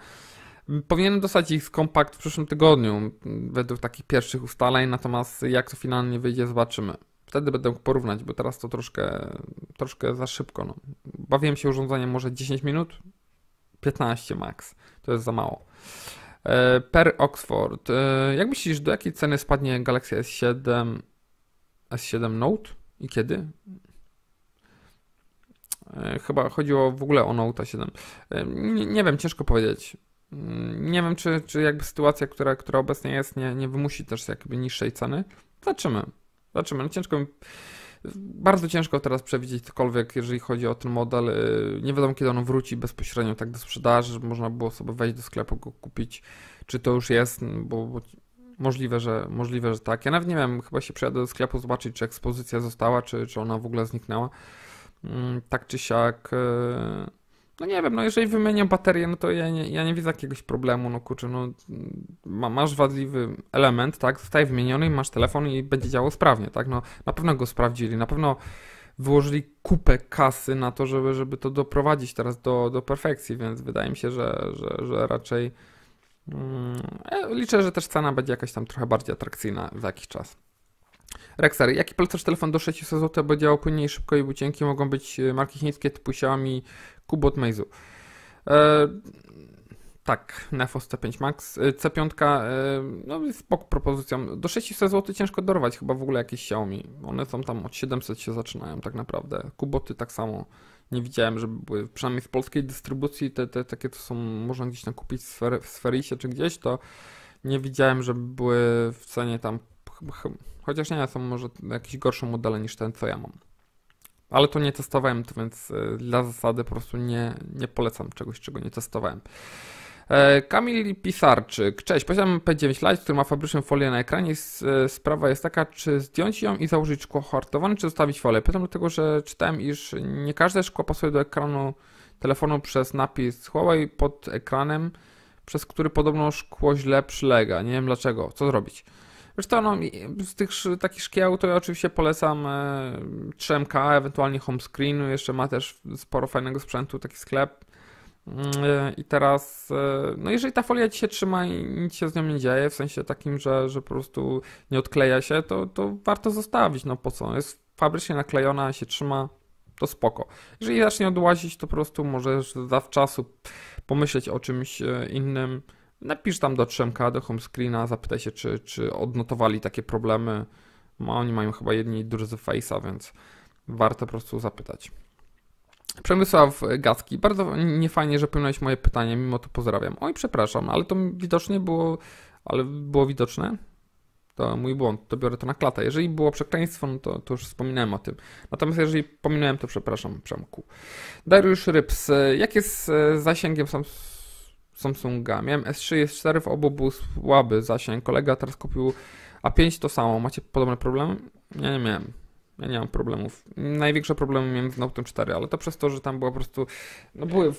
Powinienem dostać ich kompakt w przyszłym tygodniu, według takich pierwszych ustaleń, natomiast jak to finalnie wyjdzie, zobaczymy. Wtedy będę mógł porównać, bo teraz to troszkę, troszkę za szybko. No. Bawiłem się urządzeniem może 10 minut, 15 max. To jest za mało. E, per Oxford. E, jak myślisz, do jakiej ceny spadnie Galaxy S7, S7 Note i kiedy? E, chyba chodziło w ogóle o Note 7. Nie, nie wiem, ciężko powiedzieć. Mm, nie wiem, czy, czy jakby sytuacja, która, która obecnie jest, nie, nie wymusi też jakby niższej ceny. Zobaczymy. Zobaczymy, no ciężko mi... Bardzo ciężko teraz przewidzieć cokolwiek, jeżeli chodzi o ten model. Y, nie wiadomo, kiedy on wróci bezpośrednio tak do sprzedaży, żeby można było sobie wejść do sklepu, go kupić. Czy to już jest, no, bo, bo możliwe, że, możliwe, że tak. Ja nawet nie wiem, chyba się przyjadę do sklepu zobaczyć, czy ekspozycja została, czy, czy ona w ogóle zniknęła. Mm, tak czy siak... Y, no nie wiem, no jeżeli wymienią baterię, no to ja nie, ja nie widzę jakiegoś problemu, no kurczę, no ma, masz wadliwy element, tak, zostaje wymieniony i masz telefon i będzie działał sprawnie, tak, no na pewno go sprawdzili, na pewno wyłożyli kupę kasy na to, żeby, żeby to doprowadzić teraz do, do perfekcji, więc wydaje mi się, że, że, że raczej mm, e, liczę, że też cena będzie jakaś tam trochę bardziej atrakcyjna za jakiś czas. Rexar, jaki polecasz telefon do 600 zł, bo działał płynniej, szybko i był cienki? Mogą być e, marki chińskie typu Xiaomi, Kubot, Meizu. E, tak, Nefos C5 Max. E, C5 e, no, jest spoko propozycją. Do 600 zł ciężko dorwać chyba w ogóle jakieś Xiaomi. One są tam od 700 się zaczynają tak naprawdę. Kuboty tak samo. Nie widziałem, żeby były, przynajmniej z polskiej dystrybucji, te, te takie to są, można gdzieś tam kupić w, w Sferisie czy gdzieś, to nie widziałem, żeby były w cenie tam Chociaż nie, są może jakieś gorsze modele niż ten, co ja mam. Ale to nie testowałem, to więc e, dla zasady po prostu nie, nie polecam czegoś, czego nie testowałem. E, Kamil Pisarczyk. Cześć, posiadam P9 Lite, który ma fabryczną folię na ekranie. E, sprawa jest taka, czy zdjąć ją i założyć szkło hartowane, czy zostawić folię. Pytam dlatego, że czytałem, iż nie każde szkło pasuje do ekranu telefonu przez napis Huawei pod ekranem, przez który podobno szkło źle przylega. Nie wiem dlaczego. Co zrobić? Zresztą no, z tych takich szkieł to ja oczywiście polecam 3MK, e, ewentualnie home screen Jeszcze ma też sporo fajnego sprzętu, taki sklep. Mm, e, I teraz, e, no jeżeli ta folia ci się trzyma i nic się z nią nie dzieje, w sensie takim, że, że po prostu nie odkleja się, to, to warto zostawić. No po co? Jest fabrycznie naklejona, się trzyma, to spoko. Jeżeli zacznie odłazić, to po prostu możesz zawczasu pomyśleć o czymś innym Napisz tam do Trzemka, do home screena, zapytaj się, czy, czy odnotowali takie problemy. No, oni mają chyba jedni i z face'a, więc warto po prostu zapytać. Przemysław Gacki, bardzo niefajnie, że pominąłeś moje pytanie, mimo to pozdrawiam. Oj, przepraszam, ale to widocznie było, ale było widoczne. To mój błąd, to biorę to na klatę. Jeżeli było przekleństwo, no to, to już wspominałem o tym. Natomiast jeżeli pominąłem, to przepraszam, Przemku. Dariusz Rybs, jak jest zasięgiem Samsung? Samsunga. Miałem S3 i S4, w obu był słaby zasięg. Kolega teraz kupił A5 to samo. Macie podobne problemy? Ja nie miałem. Ja nie mam problemów. Największe problemy miałem z Note 4, ale to przez to, że tam było po prostu. No były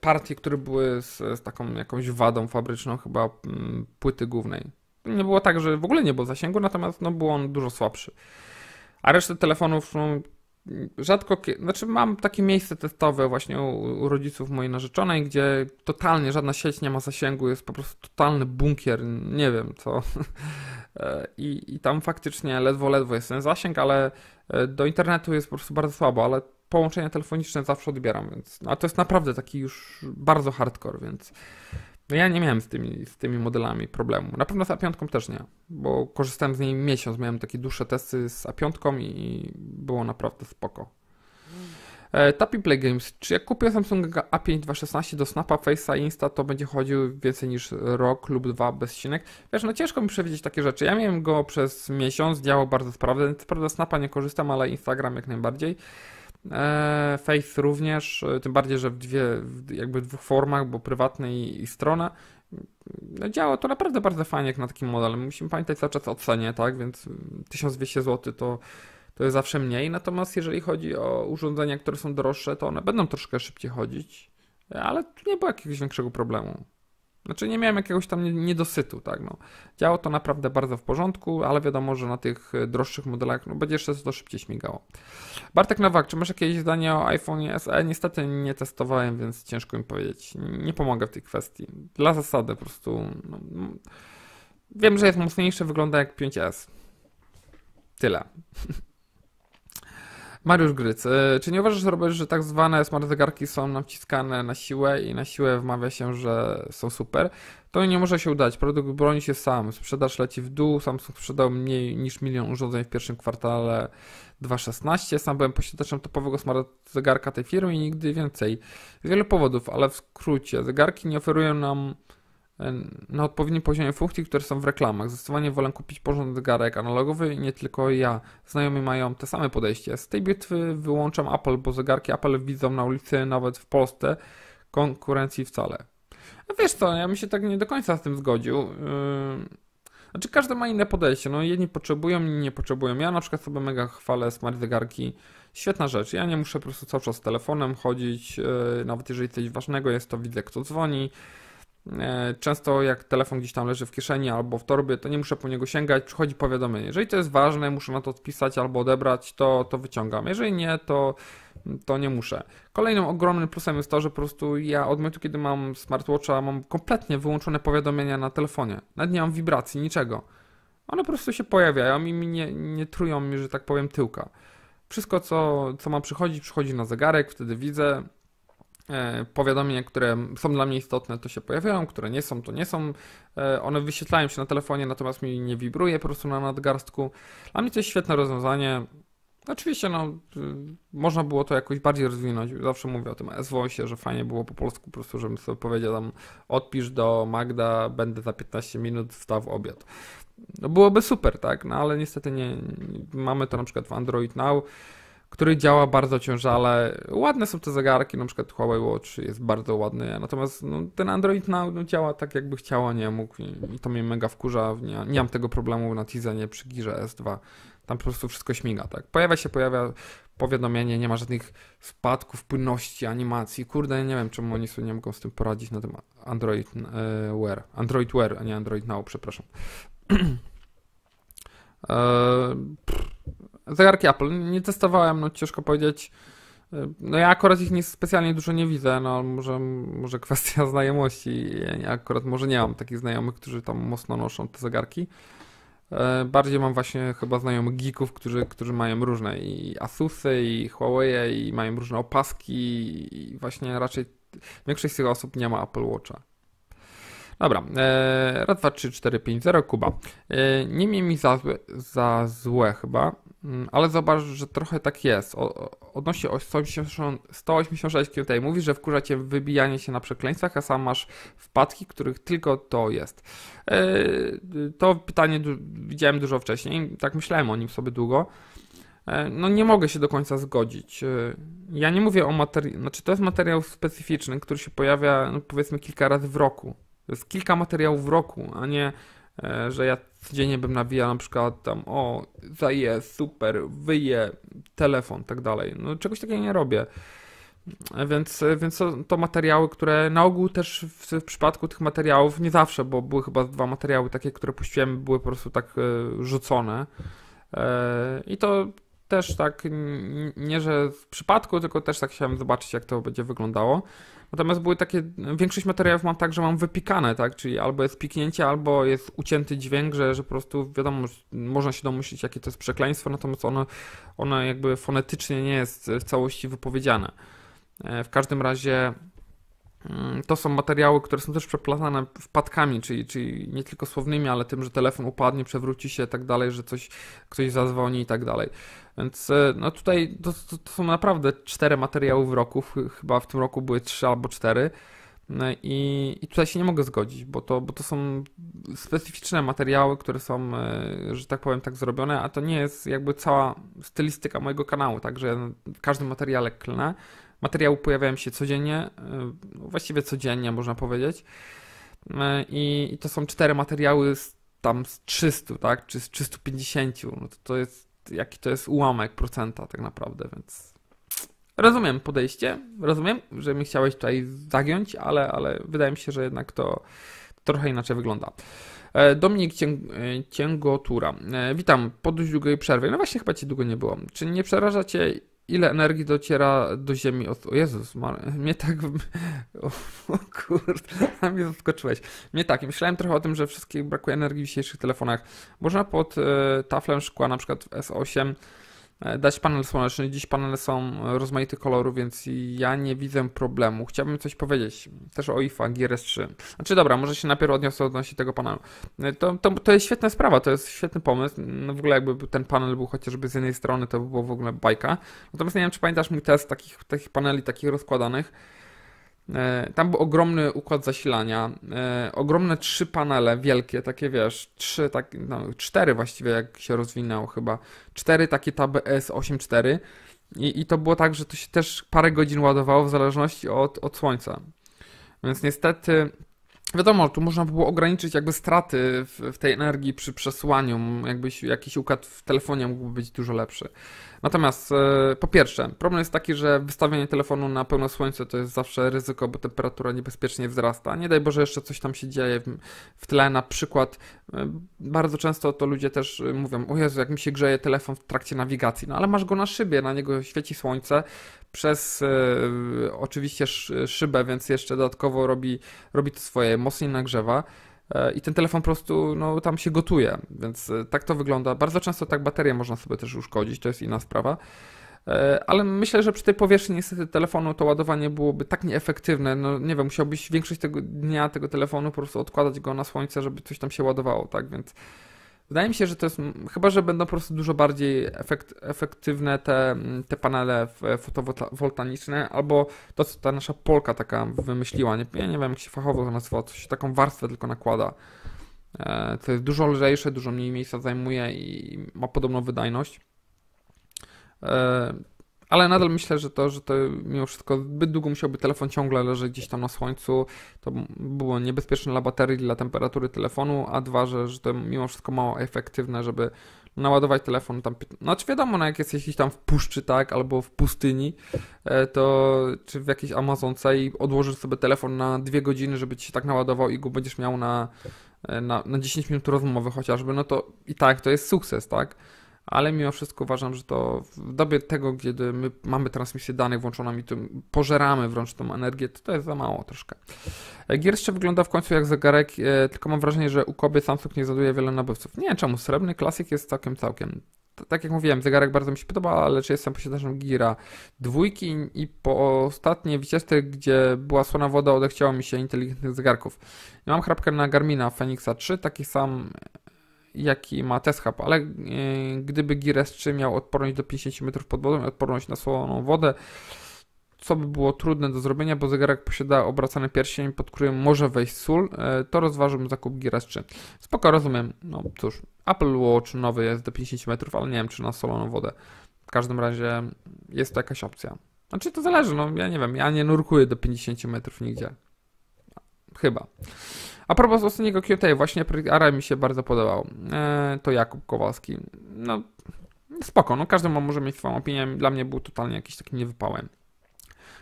partie, które były z, z taką jakąś wadą fabryczną, chyba m, mm, płyty głównej. Nie było tak, że w ogóle nie było zasięgu, natomiast no, był on dużo słabszy. A resztę telefonów, no, rzadko, znaczy mam takie miejsce testowe właśnie u, rodziców mojej narzeczonej, gdzie totalnie żadna sieć nie ma zasięgu, jest po prostu totalny bunkier, nie wiem co. E, I, I tam faktycznie ledwo, ledwo jest ten zasięg, ale e, do internetu jest po prostu bardzo słabo, ale połączenia telefoniczne zawsze odbieram, więc, a to jest naprawdę taki już bardzo hardcore, więc no ja nie miałem z tymi, z tymi modelami problemu. Na pewno z A5 też nie, bo korzystałem z niej miesiąc, miałem takie dłuższe testy z A5 i było naprawdę spoko. E, Tapi Play Games. Czy jak kupię Samsung A5 216 do Snapa, Face'a, Insta, to będzie chodził więcej niż rok lub dwa bez ścinek? Wiesz, no ciężko mi przewidzieć takie rzeczy. Ja miałem go przez miesiąc, działał bardzo sprawnie. Co prawda Snapa nie korzystam, ale Instagram jak najbardziej. E, Faith również, e, tym bardziej, że w dwie, jakby dwóch formach, bo prywatny i, i strona. No działa to naprawdę bardzo fajnie jak na taki model. Musimy pamiętać cały czas o cenie, tak? Więc 1200 zł to, to jest zawsze mniej. Natomiast jeżeli chodzi o urządzenia, które są droższe, to one będą troszkę szybciej chodzić, ale tu nie było jakiegoś większego problemu. Znaczy nie miałem jakiegoś tam niedosytu, tak no. Działo to naprawdę bardzo w porządku, ale wiadomo, że na tych e, droższych modelach no, będzie jeszcze to szybciej śmigało. Bartek Nowak, czy masz jakieś zdanie o iPhone SE? Niestety nie testowałem, więc ciężko mi powiedzieć. Nie pomogę w tej kwestii. Dla zasady po prostu. No, Wiem, że jest mocniejsze, wygląda jak 5S. Tyle. Mariusz Gryc, e, czy nie uważasz, Robert, że tak zwane smart zegarki są nawciskane na siłę i na siłę wmawia się, że są super? To nie może się udać. Produkt broni się sam. Sprzedaż leci w dół. Samsung sprzedał mniej niż milion urządzeń w pierwszym kwartale 2016. Sam byłem posiadaczem topowego smart zegarka tej firmy i nigdy więcej. Z wielu powodów, ale w skrócie. Zegarki nie oferują nam na odpowiednim poziomie funkcji, które są w reklamach. Zdecydowanie wolę kupić porządny zegarek analogowy nie tylko ja. Znajomi mają te same podejście. Z tej bitwy wyłączam Apple, bo zegarki Apple widzą na ulicy nawet w Polsce konkurencji wcale. A wiesz co, ja bym się tak nie do końca z tym zgodził. Yy, znaczy każdy ma inne podejście, no jedni potrzebują, inni nie potrzebują. Ja na przykład sobie mega chwalę smart zegarki, świetna rzecz. Ja nie muszę po prostu cały czas z telefonem chodzić, yy, nawet jeżeli coś ważnego jest, to widzę kto dzwoni. E, często jak telefon gdzieś tam leży w kieszeni albo w torbie, to nie muszę po niego sięgać, przychodzi powiadomienie. Jeżeli to jest ważne, muszę na to odpisać albo odebrać, to, to wyciągam. Jeżeli nie, to, to nie muszę. Kolejnym ogromnym plusem jest to, że po prostu ja od momentu, kiedy mam smartwatcha, mam kompletnie wyłączone powiadomienia na telefonie. Nawet nie mam wibracji, niczego. One po prostu się pojawiają i nie, nie trują mi, że tak powiem, tyłka. Wszystko, co, co ma przychodzić, przychodzi na zegarek, wtedy widzę, E, powiadomienia, które są dla mnie istotne, to się pojawiają, które nie są, to nie są. E, one wyświetlają się na telefonie, natomiast mi nie wibruje po prostu na nadgarstku. Dla mnie to jest świetne rozwiązanie. Oczywiście, no, y, można było to jakoś bardziej rozwinąć. Zawsze mówię o tym s się, że fajnie było po polsku, po prostu, żebym sobie powiedział tam, odpisz do Magda, będę za 15 minut, wstaw obiad. No byłoby super, tak? No ale niestety nie, mamy to na przykład w Android Now, który działa bardzo ciężale. Ładne są te zegarki, na przykład Huawei Watch jest bardzo ładny, natomiast no, ten Android Now no, działa tak, jakby chciała, nie mógł i, i to mnie mega wkurza. Nie, nie mam tego problemu na Tizenie przy Girze S2. Tam po prostu wszystko śmiga, tak. Pojawia się, pojawia powiadomienie, nie ma żadnych spadków płynności animacji. Kurde, nie wiem, czemu oni sobie nie mogą z tym poradzić na tym Android e, Wear. Android Wear, a nie Android Now, przepraszam. Eee, zegarki tak, Apple nie testowałem, no ciężko powiedzieć. No ja akurat ich nie, specjalnie dużo nie widzę, no może, może kwestia znajomości. Ja akurat może nie mam takich znajomych, którzy tam mocno noszą te zegarki. E, bardziej mam właśnie chyba znajomych geeków, którzy, którzy mają różne i Asusy, i Huawei, i mają różne opaski i właśnie raczej większość z tych osób nie ma Apple Watcha. Dobra, e, raz, dwa, trzy, cztery, pięć, zero, Kuba. E, nie miej mi za złe, za złe chyba, mm, ale zobacz, że trochę tak jest. O, odnosi 186 kg tutaj mówi, że wkurza cię wybijanie się na przekleństwach, a sam masz wpadki, których tylko to jest. E, to pytanie du widziałem dużo wcześniej, tak myślałem o nim sobie długo. E, no nie mogę się do końca zgodzić. E, ja nie mówię o materiale, znaczy to jest materiał specyficzny, który się pojawia no, powiedzmy kilka razy w roku. To jest kilka materiałów w roku, a nie, e, że ja codziennie bym nawijał na przykład tam o, zaje, super, wyje, telefon, tak dalej. No czegoś takiego nie robię. E, więc, e, więc to, to, materiały, które na ogół też w, w, przypadku tych materiałów, nie zawsze, bo były chyba dwa materiały takie, które puściłem, były po prostu tak rzucone. I to też tak, nie że w przypadku, tylko też tak chciałem zobaczyć, jak to będzie wyglądało. Natomiast były takie, większość materiałów mam tak, że mam wypikane, tak? Czyli albo jest piknięcie, albo jest ucięty dźwięk, że, że po prostu wiadomo, można się domyślić, jakie to jest przekleństwo, natomiast ono, ono jakby fonetycznie nie jest w całości wypowiedziane. E, w każdym razie mm, to są materiały, które są też przeplatane wpadkami, czyli, czyli nie tylko słownymi, ale tym, że telefon upadnie, przewróci się i tak dalej, że coś, ktoś zadzwoni i tak dalej. Więc e, no tutaj to, to, to są naprawdę cztery materiały w roku, chyba w tym roku były trzy albo cztery. No I, I, tutaj się nie mogę zgodzić, bo to, bo to są specyficzne materiały, które są, e, że tak powiem, tak zrobione, a to nie jest jakby cała stylistyka mojego kanału, także w każdym materiale klnę. Materiały pojawiają się codziennie, e, no właściwie codziennie można powiedzieć. I, i to są cztery materiały z, tam z 300, tak, czy z 350. No to, to jest jaki to jest ułamek procenta tak naprawdę, więc rozumiem podejście, rozumiem, że mi chciałeś tutaj zagiąć, ale, ale wydaje mi się, że jednak to trochę inaczej wygląda. E, Dominik Cięgotura. E, witam po dość długiej przerwie. No właśnie, chyba Cię długo nie było. Czy nie przeraża Cię ile energii dociera do Ziemi od... O Jezus, mnie tak... O, o kurde, mnie zaskoczyłeś. Mnie tak, myślałem trochę o tym, że wszystkich brakuje energii w dzisiejszych telefonach. Można pod y, taflem szkła, na przykład w S8, E, dać panel słoneczny. Dziś panele są rozmaitych kolorów, więc ja nie widzę problemu. Chciałbym coś powiedzieć też o IFA GRS3. Znaczy dobra, może się najpierw odniosę odnośnie tego panelu. E, to, to, to jest świetna sprawa, to jest świetny pomysł. No w ogóle jakby ten panel był chociażby z jednej strony, to by było w ogóle bajka. Natomiast nie wiem, czy pamiętasz mój test takich, takich paneli, takich rozkładanych E, tam był ogromny układ zasilania, e, ogromne trzy panele, wielkie, takie wiesz, trzy, tak, no, cztery właściwie, jak się rozwinęło chyba, cztery takie taby S84 I, i to było tak, że to się też parę godzin ładowało w zależności od, od słońca. Więc niestety Wiadomo, tu można było ograniczyć jakby straty w, w tej energii przy przesłaniu, jakby jakiś układ w telefonie mógłby być dużo lepszy. Natomiast e, po pierwsze, problem jest taki, że wystawianie telefonu na pełne słońce to jest zawsze ryzyko, bo temperatura niebezpiecznie wzrasta. Nie daj Boże, jeszcze coś tam się dzieje w, w tle. Na przykład e, bardzo często to ludzie też e, mówią, o Jezu, jak mi się grzeje telefon w trakcie nawigacji. No ale masz go na szybie, na niego świeci słońce, przez e, oczywiście szybę, więc jeszcze dodatkowo robi, robi to swoje, mocniej nagrzewa e, i ten telefon po prostu no, tam się gotuje, więc e, tak to wygląda. Bardzo często tak baterię można sobie też uszkodzić, to jest inna sprawa. Ale myślę, że przy tej powierzchni niestety telefonu to ładowanie byłoby tak nieefektywne, no nie wiem, musiałbyś większość tego dnia tego telefonu po prostu odkładać go na słońce, żeby coś tam się ładowało, tak, więc Wydaje mi się, że to jest, chyba że będą po prostu dużo bardziej efekt, efektywne te, te panele fotowoltaniczne, albo to, co ta nasza Polka taka wymyśliła, nie, ja nie wiem jak się fachowo to nazywa, coś taką warstwę tylko nakłada, co e, jest dużo lżejsze, dużo mniej miejsca zajmuje i ma podobną wydajność. E, ale nadal myślę, że to, że to mimo wszystko zbyt długo musiałby telefon ciągle leżeć gdzieś tam na słońcu. To było niebezpieczne dla baterii, dla temperatury telefonu, a dwa, że, że to mimo wszystko mało efektywne, żeby naładować telefon tam. Znaczy wiadomo, no jak jesteś tam w puszczy, tak, albo w pustyni, e, to czy w jakiejś Amazonce i odłożysz sobie telefon na dwie godziny, żeby ci się tak naładował i go będziesz miał na, e, na, na 10 minut rozmowy chociażby, no to i tak to jest sukces, tak? ale mimo wszystko uważam, że to w dobie tego, kiedy my mamy transmisję danych włączoną i tym pożeramy wręcz tą energię, to, to jest za mało troszkę. Gier jeszcze wygląda w końcu jak zegarek, e, tylko mam wrażenie, że u kobiet Samsung nie zaduje wiele nabywców. Nie czemu, srebrny klasyk jest całkiem, całkiem. Tak jak mówiłem, zegarek bardzo mi się podoba, ale czy jestem posiadaczem Gira dwójki i po ostatniej wycieczce, gdzie była słona woda, odechciało mi się inteligentnych zegarków. Ja mam chrapkę na Garmina Fenixa 3, taki sam jaki ma test hub, ale e, gdyby Gear S3 miał odporność do 50 metrów pod wodą i odporność na słoną wodę, co by było trudne do zrobienia, bo zegarek posiada obracany pierścień, pod którym może wejść sól, e, to rozważyłbym zakup Gear S3. Spoko, rozumiem. No cóż, Apple Watch nowy jest do 50 metrów, ale nie wiem, czy na soloną wodę. W każdym razie jest to jakaś opcja. Znaczy to zależy, no ja nie wiem, ja nie nurkuję do 50 metrów nigdzie. Chyba. A propos ostatniego QT, właśnie Ara mi się bardzo podobał. E, to Jakub Kowalski. No, spoko, no każdy ma, może mieć swoją opinię. Dla mnie był totalnie jakiś taki niewypałem.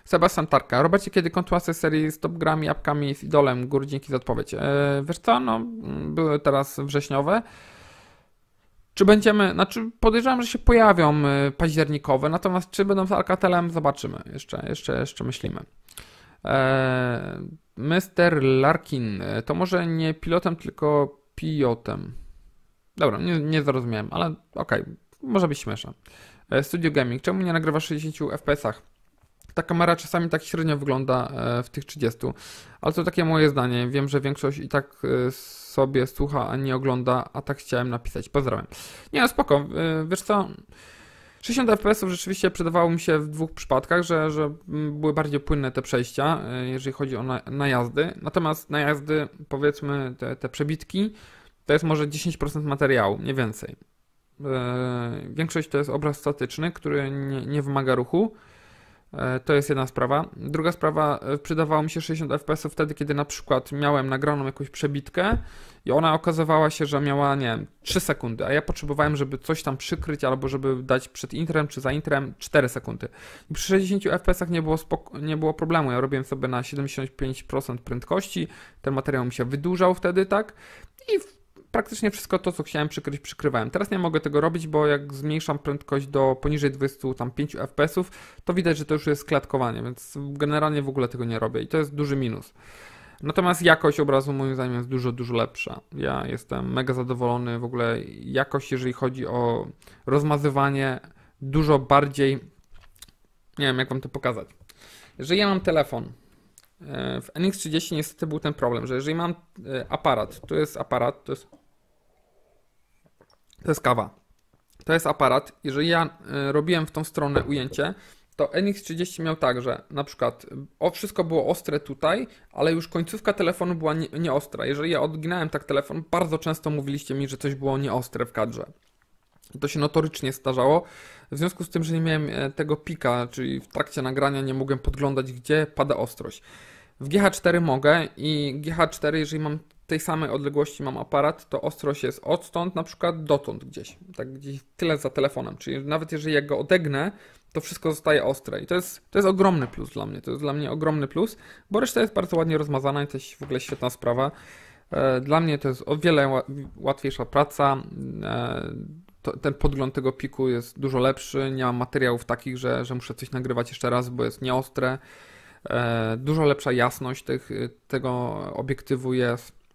Sebastian Tarka. robacie kiedy kontynuacja serii z Top Grami, apkami z Idolem? Gór, dzięki za odpowiedź. Eee, wiesz co, no, były teraz wrześniowe. Czy będziemy, znaczy podejrzewam, że się pojawią e, październikowe, natomiast czy będą z Alcatelem, zobaczymy. Jeszcze, jeszcze, jeszcze myślimy. Eee, Mr. Larkin, e, to może nie pilotem, tylko piotem. Dobra, nie, nie zrozumiałem, ale okej, okay, może być śmieszne. E, Studio Gaming, czemu nie nagrywa 60 FPS-ach? Ta kamera czasami tak średnio wygląda e, w tych 30, ale to takie moje zdanie. Wiem, że większość i tak sobie słucha, a nie ogląda, a tak chciałem napisać. Pozdrawiam. Nie, no spoko, wiesz co... 60 fps rzeczywiście przydawało mi się w dwóch przypadkach, że, że mm, były bardziej płynne te przejścia, e, jeżeli chodzi o najazdy. Natomiast najazdy, powiedzmy, te, te przebitki, to jest może 10% materiału, nie więcej. E, większość to jest obraz statyczny, który nie, nie wymaga ruchu. E, to jest jedna sprawa. Druga sprawa, e, przydawało mi się 60 fps wtedy, kiedy na przykład miałem nagraną jakąś przebitkę i ona okazywała się, że miała, nie wiem, 3 sekundy, a ja potrzebowałem, żeby coś tam przykryć albo żeby dać przed intrem czy za intrem 4 sekundy. I przy 60 fps nie, było nie było problemu. Ja robiłem sobie na 75% prędkości, ten materiał mi się wydłużał wtedy, tak? I praktycznie wszystko to, co chciałem przykryć, przykrywałem. Teraz nie mogę tego robić, bo jak zmniejszam prędkość do poniżej 25 fps, to widać, że to już jest klatkowanie, więc generalnie w ogóle tego nie robię i to jest duży minus. Natomiast jakość obrazu moim zdaniem jest dużo, dużo lepsza. Ja jestem mega zadowolony w ogóle jakość, jeżeli chodzi o rozmazywanie, dużo bardziej, nie wiem jak wam to pokazać. Jeżeli ja mam telefon, e, w NX30 niestety był ten problem, że jeżeli mam e, aparat, to jest aparat, to jest to jest kawa. To jest aparat. Jeżeli ja e, robiłem w tą stronę ujęcie, to NX30 miał tak, że na przykład e, o, wszystko było ostre tutaj, ale już końcówka telefonu była nieostra. Nie, Jeżeli ja odginałem tak telefon, bardzo często mówiliście mi, że coś było nieostre w kadrze. to się notorycznie starzało. W związku z tym, że nie miałem e, tego pika, czyli w trakcie nagrania nie mogłem podglądać, gdzie pada ostrość. W GH4 mogę i GH4, jeżeli mam tej samej odległości mam aparat, to ostrość jest odtąd na przykład dotąd gdzieś, tak gdzieś tyle za telefonem, czyli nawet jeżeli ja go odegnę, to wszystko zostaje ostre i to jest, to jest ogromny plus dla mnie, to jest dla mnie ogromny plus, bo reszta jest bardzo ładnie rozmazana i to jest w ogóle świetna sprawa. E, dla mnie to jest o wiele łatwiejsza praca, e, ten podgląd tego piku jest dużo lepszy, nie mam materiałów takich, że, że muszę coś nagrywać jeszcze raz, bo jest nieostre. E, dużo lepsza jasność tych, tego obiektywu jest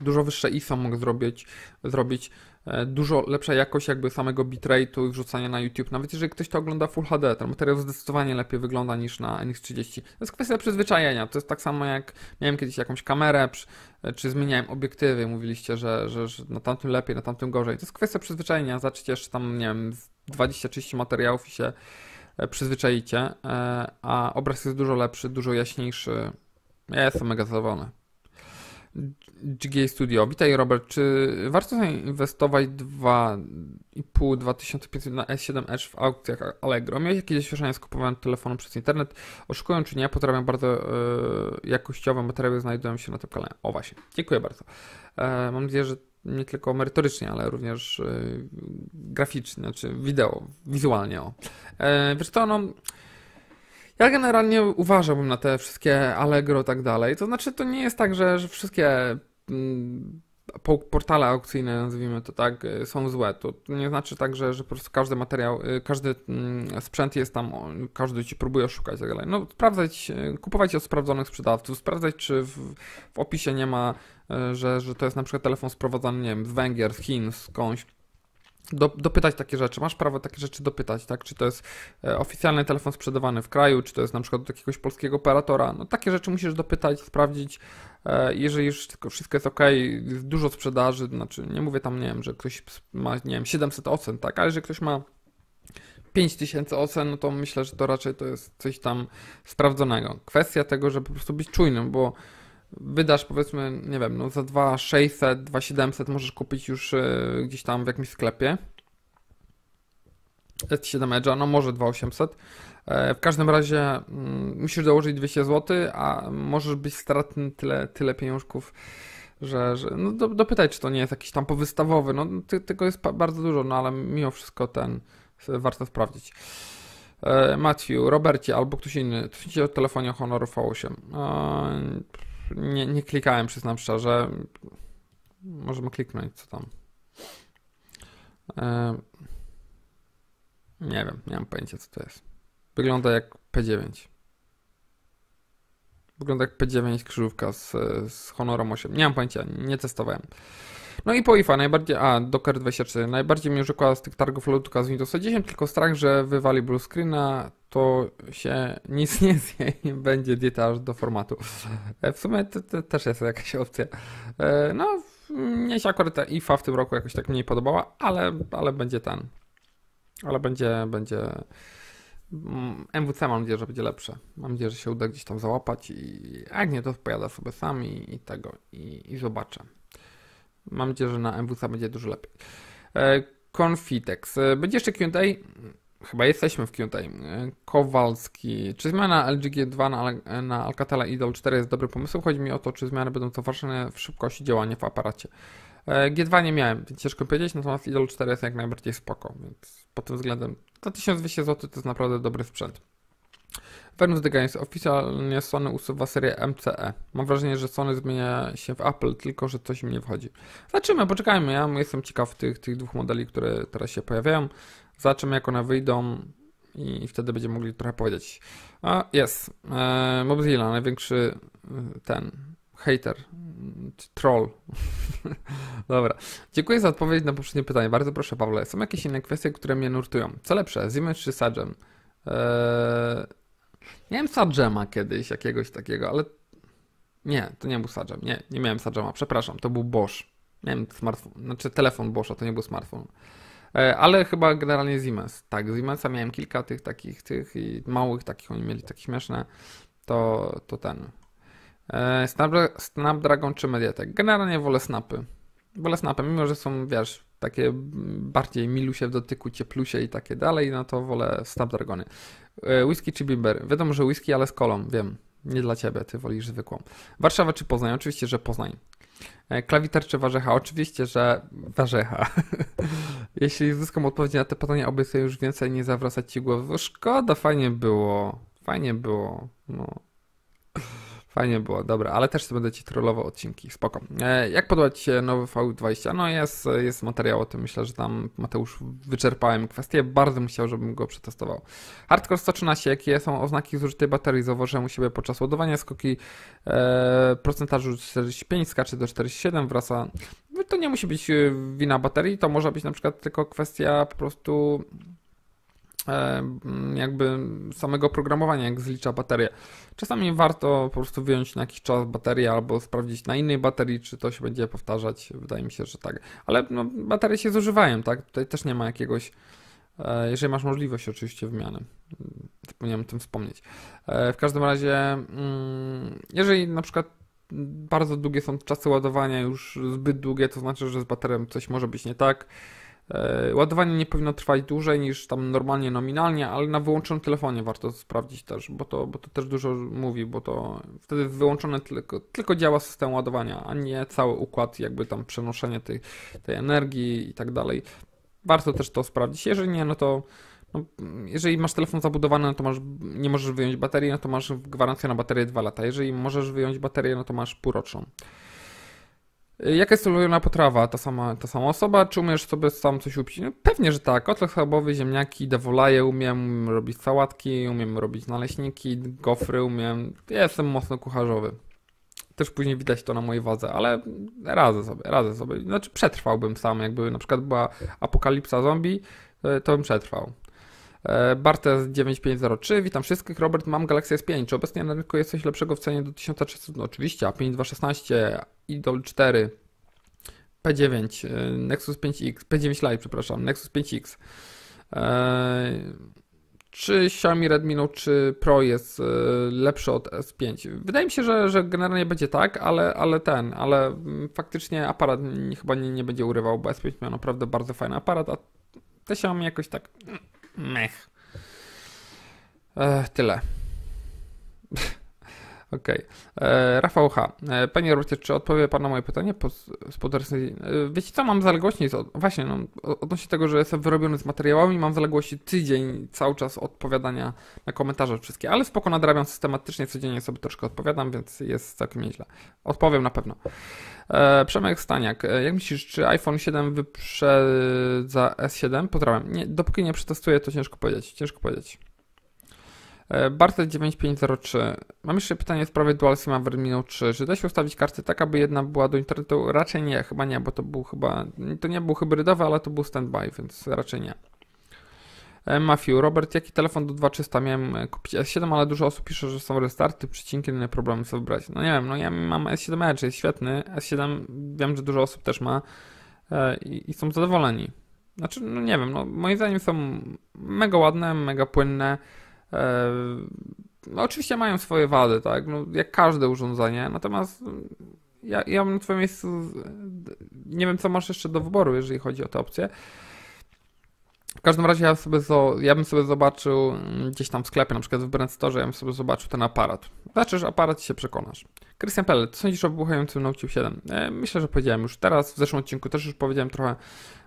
dużo wyższe ISO mógł zrobić, zrobić e, dużo lepsza jakość jakby samego bitrate'u i wrzucania na YouTube. Nawet jeżeli ktoś to ogląda Full HD, ten materiał zdecydowanie lepiej wygląda niż na NX30. To jest kwestia przyzwyczajenia. To jest tak samo jak miałem kiedyś jakąś kamerę, e, czy zmieniałem obiektywy. Mówiliście, że, że, że na tamtym lepiej, na tamtym gorzej. To jest kwestia przyzwyczajenia. Zacznijcie jeszcze tam, nie wiem, 20-30 materiałów i się e, przyzwyczajicie, a obraz jest dużo lepszy, dużo jaśniejszy. Ja jestem mega zadowolony. GA Studio. Witaj Robert, czy warto zainwestować 2,5-2 tysiące na S7 Edge w aukcjach Allegro? Miałeś jakieś doświadczenia z kupowaniem telefonu przez internet? Oszukują czy nie? Pozdrawiam bardzo y, e, jakościowe materiały znajdują się na tym kanale. O właśnie, dziękuję bardzo. E, mam nadzieję, że nie tylko merytorycznie, ale również y, graficznie, znaczy wideo, wizualnie. O. E, wiesz co, no ja generalnie uważałbym na te wszystkie Allegro i tak dalej. To znaczy, to nie jest tak, że, wszystkie mm, portale aukcyjne, nazwijmy to tak, y, są złe. To nie znaczy tak, że, że po prostu każdy materiał, y, każdy mm, sprzęt jest tam, każdy ci próbuje szukać i tak dalej. No sprawdzać, y, kupować od sprawdzonych sprzedawców, sprawdzać czy w, w, opisie nie ma, że, że to jest na przykład telefon sprowadzany, nie wiem, z Węgier, z Chin, skądś do, dopytać takie rzeczy. Masz prawo takie rzeczy dopytać, tak? Czy to jest e, oficjalny telefon sprzedawany w kraju, czy to jest na przykład do jakiegoś polskiego operatora. No takie rzeczy musisz dopytać, sprawdzić. E, jeżeli już wszystko jest ok, jest dużo sprzedaży, znaczy nie mówię tam, nie wiem, że ktoś ma, nie wiem, 700 ocen, tak? Ale że ktoś ma 5000 ocen, no to myślę, że to raczej to jest coś tam sprawdzonego. Kwestia tego, żeby po prostu być czujnym, bo wydasz powiedzmy, nie wiem, no za 2600, 2700 możesz kupić już e, gdzieś tam w jakimś sklepie. S7 Edge'a, no może 2800. E, w każdym razie mm, musisz dołożyć 200 zł, a możesz być stratny tyle, tyle pieniążków, że, że no do, dopytaj, czy to nie jest jakiś tam powystawowy. No ty, tego jest bardzo dużo, no ale mimo wszystko ten warto sprawdzić. E, Matthew, Robercie albo ktoś inny. Co się o telefonie Honor V8? nie, nie klikałem, przyznam szczerze. Możemy kliknąć, co tam. E, nie wiem, nie mam pojęcia, co to jest. Wygląda jak P9. Wygląda jak P9 krzyżówka z, z Honorem 8. Nie mam pojęcia, nie testowałem. No i po IFA najbardziej, a Docker 24, najbardziej mi urzekła z tych targów lodutka z Windows 10, tylko strach, że wywali bluescreena, to się nic nie zje i będzie dieta aż do formatu. E, w sumie to, to też jest jakaś opcja. E, no, mnie się akurat ta IFA w tym roku jakoś tak mniej podobała, ale, ale będzie ten. Ale będzie, będzie... MWC mm, mam nadzieję, że będzie lepsze. Mam nadzieję, że się uda gdzieś tam załapać i jak nie, to pojadę sobie sam i, i tego i, i zobaczę. Mam nadzieję, że na MWC będzie dużo lepiej. Confitex. E, e, będzie jeszcze Q&A? Chyba jesteśmy w Q&A. E, Kowalski. Czy zmiana LGG2 na, na Alcatela Idol 4 jest dobry pomysł. Chodzi mi o to, czy zmiany będą towarzyszone w szybkości działania w aparacie. G2 nie miałem, więc ciężko powiedzieć, natomiast Idol 4 jest jak najbardziej spoko, więc pod tym względem to 1200 zł to jest naprawdę dobry sprzęt. Venus The Games oficjalnie Sony usuwa serię MCE. Mam wrażenie, że Sony zmienia się w Apple, tylko że coś mi nie wchodzi. Zobaczymy, poczekajmy. Ja jestem ciekaw tych, tych dwóch modeli, które teraz się pojawiają. Zobaczymy, jak one wyjdą i wtedy będziemy mogli trochę powiedzieć. Jest. Mobzilla, e, największy e, ten hater, troll. Dobra. Dziękuję za odpowiedź na poprzednie pytanie. Bardzo proszę, Pawle. Są jakieś inne kwestie, które mnie nurtują? Co lepsze, Zimage czy Sagen? Eee, Miałem Sadżema kiedyś, jakiegoś takiego, ale nie, to nie był Sadżem, nie, nie miałem Sadżema, przepraszam, to był Bosch. Miałem smartfon, znaczy telefon Boscha, to nie był smartfon. E, ale chyba generalnie Siemens. Tak, Siemensa miałem kilka tych takich, tych i małych takich, oni mieli takie śmieszne. To, to ten. E, Snapdragon czy Mediatek? Generalnie wolę Snapy. Wolę Snapy, mimo że są, wiesz, takie bardziej milusie w dotyku, cieplusie i takie dalej, no to wolę Snapdragony. E, whisky czy Bimber? Wiadomo, że whisky, ale z kolą, wiem. Nie dla ciebie, ty wolisz zwykłą. Warszawa czy Poznań? Oczywiście, że Poznań. E, Klawiter czy warzecha? Oczywiście, że warzecha. Jeśli zyskam odpowiedzi na te pytania, obiecuję już więcej nie zawracać ci głowy. Szkoda, fajnie było. Fajnie było. No. Fajnie było, dobra, ale też będę ci trollował odcinki, spoko. E, jak podobać się nowy V20? No jest, jest materiał o tym, myślę, że tam Mateusz wyczerpałem kwestię, bardzo musiał, żebym go przetestował. Hardcore 113, jakie są oznaki zużytej baterii? Zauważyłem u siebie podczas ładowania skoki e, procentażu 45, skacze do 47, wraca... To nie musi być e, wina baterii, to może być na przykład tylko kwestia po prostu E, jakby samego programowania, jak zlicza baterię. Czasami warto po prostu wyjąć na jakiś czas baterię albo sprawdzić na innej baterii, czy to się będzie powtarzać. Wydaje mi się, że tak. Ale no, baterie się zużywają, tak? Tutaj też nie ma jakiegoś, e, jeżeli masz możliwość oczywiście wymiany. Powinienem o tym wspomnieć. E, w każdym razie, mm, jeżeli na przykład bardzo długie są czasy ładowania, już zbyt długie, to znaczy, że z baterią coś może być nie tak. E, ładowanie nie powinno trwać dłużej niż tam normalnie nominalnie, ale na wyłączonym telefonie warto sprawdzić też, bo to, bo to też dużo mówi, bo to wtedy wyłączone tylko, tylko działa system ładowania, a nie cały układ, jakby tam przenoszenie tej, tej energii i tak dalej. Warto też to sprawdzić. Jeżeli nie, no to no, jeżeli masz telefon zabudowany, no to masz, nie możesz wyjąć baterii, no to masz gwarancję na baterię 2 lata. Jeżeli możesz wyjąć baterię, no to masz półroczną. Y, jaka jest ulubiona potrawa? Ta sama, ta sama osoba? Czy umiesz sobie sam coś upić? No, pewnie, że tak. Kotle słabowy, ziemniaki, dewolaje umiem, umiem robić sałatki, umiem robić naleśniki, gofry umiem. Ja jestem mocno kucharzowy. Też później widać to na mojej wadze, ale radzę sobie, radzę sobie. Znaczy przetrwałbym sam, jakby na przykład była apokalipsa zombie, y, to bym przetrwał. E, Bartes 9503, witam wszystkich. Robert, mam Galaxy S5. Czy obecnie na rynku jest coś lepszego w cenie do 1300? No oczywiście, A5216 Idol 4, P9, e, Nexus 5X, P9 Lite, przepraszam, Nexus 5X. E, czy Xiaomi Redmi Note 3 Pro jest e, lepszy od S5? Wydaje mi się, że, że generalnie będzie tak, ale, ale ten, ale faktycznie aparat chyba nie, nie będzie urywał, bo S5 miał naprawdę bardzo fajny aparat, a te Xiaomi jakoś tak mech. Ech, tyle. Okej. Okay. E, Rafał H. E, panie Robercie, czy odpowie Pan na moje pytanie? Po, spod e, wiecie co, mam zaległości, właśnie, no, odnośnie tego, że jestem wyrobiony z materiałami, mam zaległości tydzień cały czas odpowiadania na komentarze wszystkie, ale spoko nadrabiam systematycznie, codziennie sobie troszkę odpowiadam, więc jest całkiem nieźle. Odpowiem na pewno. Przemek Staniak, jak myślisz, czy iPhone 7 wyprzedza S7? Pozdrawiam. Nie, dopóki nie przetestuję, to ciężko powiedzieć. Ciężko powiedzieć. E, Bartle 9503. Mam jeszcze pytanie w sprawie Dual SIM Vermino 3. Czy da się ustawić kartę tak, aby jedna była do internetu? Raczej nie, chyba nie, bo to był chyba. To nie był hybrydowy, ale to był standby, więc raczej nie. E, Mafiu, Robert, jaki telefon do 2300 miałem kupić S7, ale dużo osób pisze, że są restarty, przycinki, inne problemy sobie wybrać. No nie wiem, no ja mam S7 Edge, jest świetny, S7 wiem, że dużo osób też ma e, i, i są zadowoleni. Znaczy, no nie wiem, no moim zdaniem są mega ładne, mega płynne, E, no, oczywiście mają swoje wady, tak? No, jak każde urządzenie, natomiast mm, ja, ja bym na twoim miejscu nie wiem, co masz jeszcze do wyboru, jeżeli chodzi o te opcje. W każdym razie ja, sobie ja bym sobie zobaczył mm, gdzieś tam w sklepie, na przykład w Brentstorze, ja bym sobie zobaczył ten aparat. że aparat i się przekonasz. Krystian Pellet, co sądzisz o wybuchającym Note 7? E, myślę, że powiedziałem już teraz, w zeszłym odcinku też już powiedziałem trochę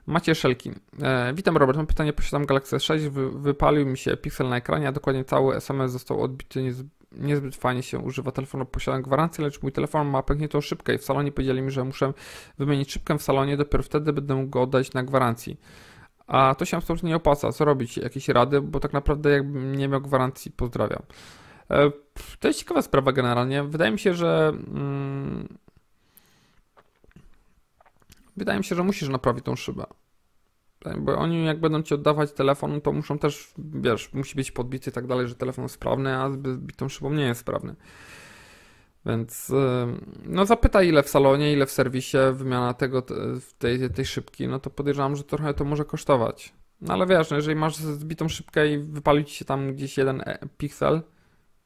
Macie Szelki. E, witam Robert, mam pytanie, posiadam Galaxy S6, Wy, wypalił mi się piksel na ekranie, a dokładnie cały SMS został odbity, niezbyt fajnie się używa telefonu, posiadam gwarancję, lecz mój telefon ma pękniętą szybkę i w salonie powiedzieli mi, że muszę wymienić szybkę w salonie, dopiero wtedy będę mógł go oddać na gwarancji. A to się absolutnie nie opłaca, co robić, jakieś rady, bo tak naprawdę jakbym nie miał gwarancji, pozdrawiam. E, to jest ciekawa sprawa generalnie, wydaje mi się, że... Mm, wydaje mi się, że musisz naprawić tą szybę. Tak, bo oni jak będą ci oddawać telefon, to muszą też, wiesz, musi być podbity i tak dalej, że telefon jest sprawny, a z bitą szybą nie jest sprawny. Więc no zapytaj ile w salonie, ile w serwisie wymiana tego, tej, tej szybki, no to podejrzewam, że trochę to może kosztować. No ale wiesz, no jeżeli masz zbitą szybkę i wypalił ci się tam gdzieś jeden e, piksel,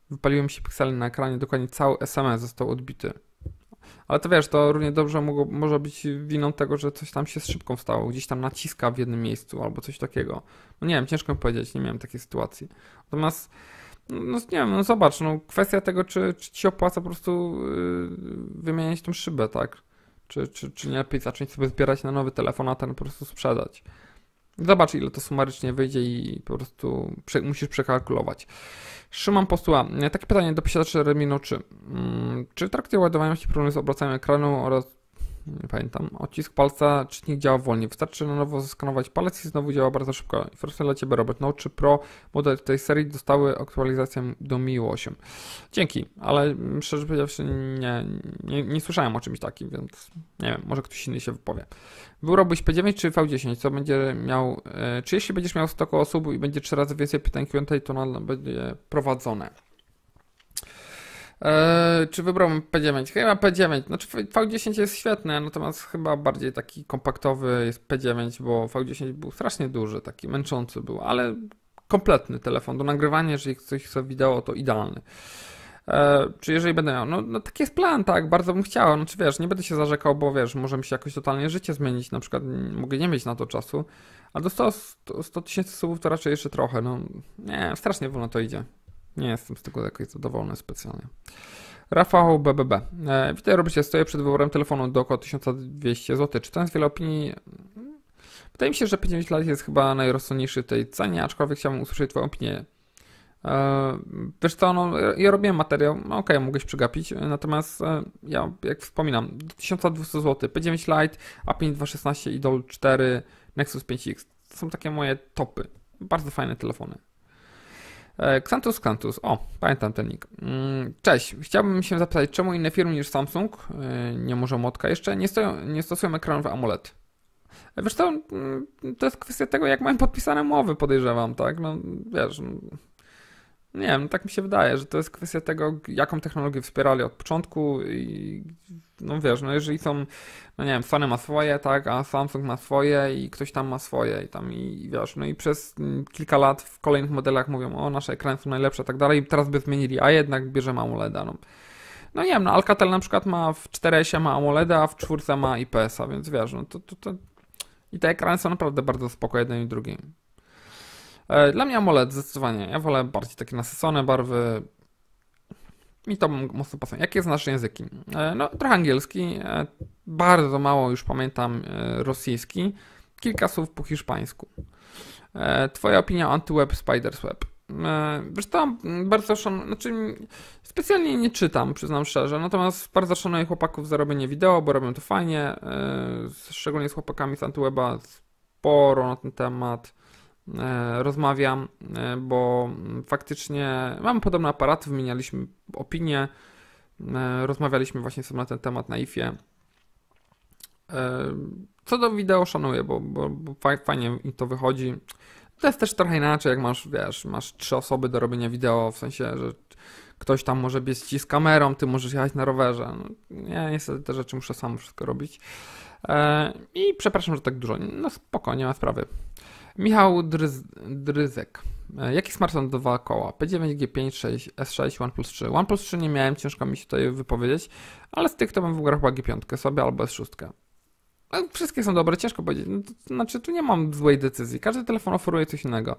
wypaliłem się piksel na ekranie, dokładnie cały SMS został odbity. Ale to wiesz, to równie dobrze mogło, może być winą tego, że coś tam się z szybką stało, gdzieś tam naciska w jednym miejscu albo coś takiego. No nie wiem, ciężko mi powiedzieć, nie miałem takiej sytuacji. Natomiast, no nie wiem, no zobacz, no kwestia tego, czy, czy ci się opłaca po prostu yy, wymieniać tą szybę, tak? Czy, czy, czy nie lepiej zacząć sobie zbierać na nowy telefon, a ten po prostu sprzedać. Zobacz, ile to sumarycznie wyjdzie i po prostu prze, musisz przekalkulować. Szymon postuła takie pytanie do posiadaczy Remino, czy, mm, czy w trakcie ładowania się problem z obracaniem ekranu oraz nie pamiętam. Odcisk palca, czytnik działa wolniej. Wystarczy na nowo zeskanować palec i znowu działa bardzo szybko. Informacja dla Ciebie, Robert. Note 3 Pro model tej serii dostały aktualizację do Mi 8. Dzięki, ale szczerze powiedziawszy nie, nie, nie słyszałem o czymś takim, więc nie wiem, może ktoś inny się wypowie. Wyrobić P9 czy V10, co będzie miał, e, czy jeśli będziesz miał 100 osób i będzie 3 razy więcej pytań Q&A, to będzie prowadzone. Eee, czy wybrałbym P9? Chyba P9. Znaczy V10 jest świetny, natomiast chyba bardziej taki kompaktowy jest P9, bo V10 był strasznie duży, taki męczący był, ale kompletny telefon do nagrywania, jeżeli coś chce wideo, to idealny. E, czy jeżeli będę miał, no, no taki jest plan, tak, bardzo bym chciał, no czy wiesz, nie będę się zarzekał, bo wiesz, może mi się jakoś totalnie życie zmienić, na przykład mogę nie mieć na to czasu, a do 100 tysięcy subów to raczej jeszcze trochę, no nie, strasznie wolno to idzie. Nie jestem z tego jakoś zadowolony specjalnie. Rafał BBB. E, witaj robicie. stoję przed wyborem telefonu do około 1200 zł. Czytając wiele opinii, mm, wydaje mi się, że 50 lat jest chyba najrozsądniejszy w tej cenie, aczkolwiek chciałbym usłyszeć Twoją opinię. E, wiesz co, no, ja robiłem materiał, no okej, okay, mogę się przegapić, e, natomiast e, ja, jak wspominam, do 1200 zł, P9 Lite, A5 216 i DOL 4, Nexus 5X. To są takie moje topy. Bardzo fajne telefony. E, Xantus Xantus, o, pamiętam ten nick. Mm, cześć, chciałbym się zapytać, czemu inne firmy niż Samsung, e, nie może motka jeszcze, nie, stoją, nie stosują ekranów AMOLED? E, wiesz to, mm, to jest kwestia tego, jak mają podpisane umowy, podejrzewam, tak? No, wiesz, nie wiem, no tak mi się wydaje, że to jest kwestia tego, jaką technologię wspierali od początku i no wiesz, no jeżeli są, no nie wiem, Sony ma swoje, tak, a Samsung ma swoje i ktoś tam ma swoje i tam i, wiesz, no i przez mm, kilka lat w kolejnych modelach mówią, o nasze ekrany są najlepsze i tak dalej i teraz by zmienili, a jednak bierzemy AMOLEDa, no. No nie wiem, no Alcatel na przykład ma w 4S ma AMOLEDa, a w 4 ma IPS-a, więc wiesz, no to, to, to i te ekrany są naprawdę bardzo spoko jednym i drugim. E, dla mnie AMOLED zdecydowanie. Ja wolę bardziej takie nasycone barwy. Mi to mocno pasuje. Jakie nasze języki? E, no, trochę angielski, e, bardzo mało już pamiętam rosyjski, kilka słów po hiszpańsku. Twoja opinia o Antiweb, Spiders Web. Zresztą bardzo szanuję, znaczy specjalnie nie czytam, przyznam szczerze, natomiast bardzo szanuję chłopaków za robienie wideo, bo robią to fajnie, szczególnie z chłopakami z Antyweba, sporo na ten temat E, rozmawiam, e, bo faktycznie mam podobne aparaty, wymienialiśmy opinie, e, rozmawialiśmy właśnie sobie na ten temat na IFie. Co do wideo szanuję, bo, bo, bo fajnie mi to wychodzi. To jest też trochę inaczej, jak masz, wiesz, masz trzy osoby do robienia wideo, w sensie, że ktoś tam może biec ci z kamerą, ty możesz jechać na rowerze. No, ja niestety te rzeczy muszę sam wszystko robić. I przepraszam, że tak dużo. No spoko, nie ma sprawy. Michał Dryz, Dryzek. E, jaki smartfon dwa koła? P9, G5, 6, S6, OnePlus 3. OnePlus 3 nie miałem, ciężko mi się tutaj wypowiedzieć, ale z tych to bym w ogóle chyba G5 sobie albo S6. E, wszystkie są dobre, ciężko powiedzieć. No to, znaczy, tu nie mam złej decyzji. Każdy telefon oferuje coś innego.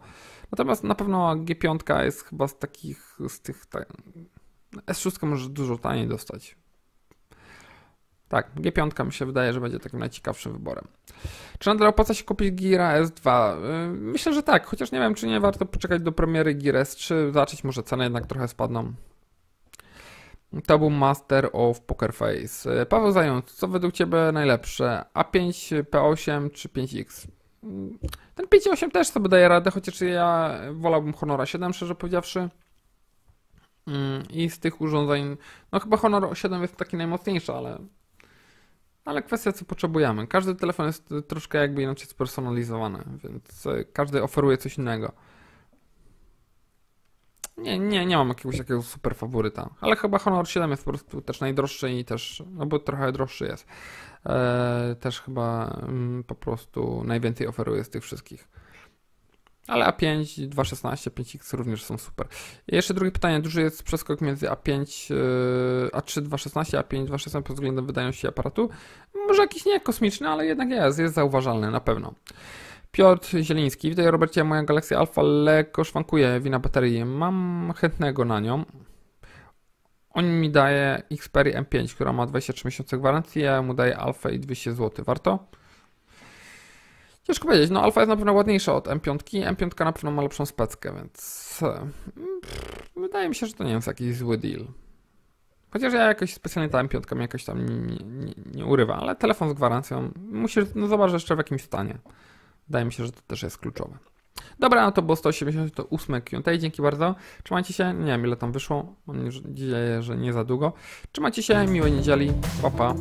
Natomiast na pewno G5 jest chyba z takich, z tych. S6 możesz dużo taniej dostać. Tak, G5 mi się wydaje, że będzie takim najciekawszym wyborem. Czy nadal opłaca się kupić Gira S2? Y, myślę, że tak, chociaż nie wiem, czy nie warto poczekać do premiery Gira, S3, zobaczyć może ceny jednak trochę spadną. To był Master of Poker Face. Y, Paweł Zając, co według Ciebie najlepsze? A5, P8 czy 5X? Mm, ten 5.8 też sobie daje radę, chociaż ja wolałbym Honora 7, szczerze powiedziawszy. Mm, I z tych urządzeń, no chyba Honor 7 jest taki najmocniejszy, ale ale kwestia co potrzebujemy. Każdy telefon jest y, troszkę jakby inaczej spersonalizowany, więc y, każdy oferuje coś innego. Nie, nie, nie mam jakiegoś takiego super faworyta, ale chyba Honor 7 jest po prostu też najdroższy i też, no bo trochę droższy jest. Eee, też chyba mm, po prostu najwięcej oferuje z tych wszystkich. Ale A5, 2.16, 5X również są super. I jeszcze drugie pytanie. Duży jest przeskok między A5, A3, 2.16, A5, 2.16 pod względem wydajności aparatu. Może jakiś nie kosmiczny, ale jednak jest, jest zauważalny na pewno. Piotr Zieliński. Witaj Robercie, moja Galaxia Alpha lekko szwankuje wina baterii. Mam chętnego na nią. On mi daje Xperia M5, która ma 23 miesiące gwarancji, ja mu daję Alpha i 200 zł. Warto? Ciężko powiedzieć, no Alfa jest na pewno ładniejsza od M5, M5 na pewno ma lepszą speckę, więc pff, hmm, wydaje mi się, że to nie jest jakiś zły deal. Chociaż ja jakoś specjalnie ta M5 mi jakoś tam nie, nie, nie urywa, ale telefon z gwarancją musisz, no zobacz jeszcze w jakim stanie. Wydaje mi się, że to też jest kluczowe. Dobra, no to było 188 Q&A, dzięki bardzo. Trzymajcie się, nie wiem ile tam wyszło, mam nadzieję, że nie za długo. Trzymajcie się, miłej niedzieli, pa pa.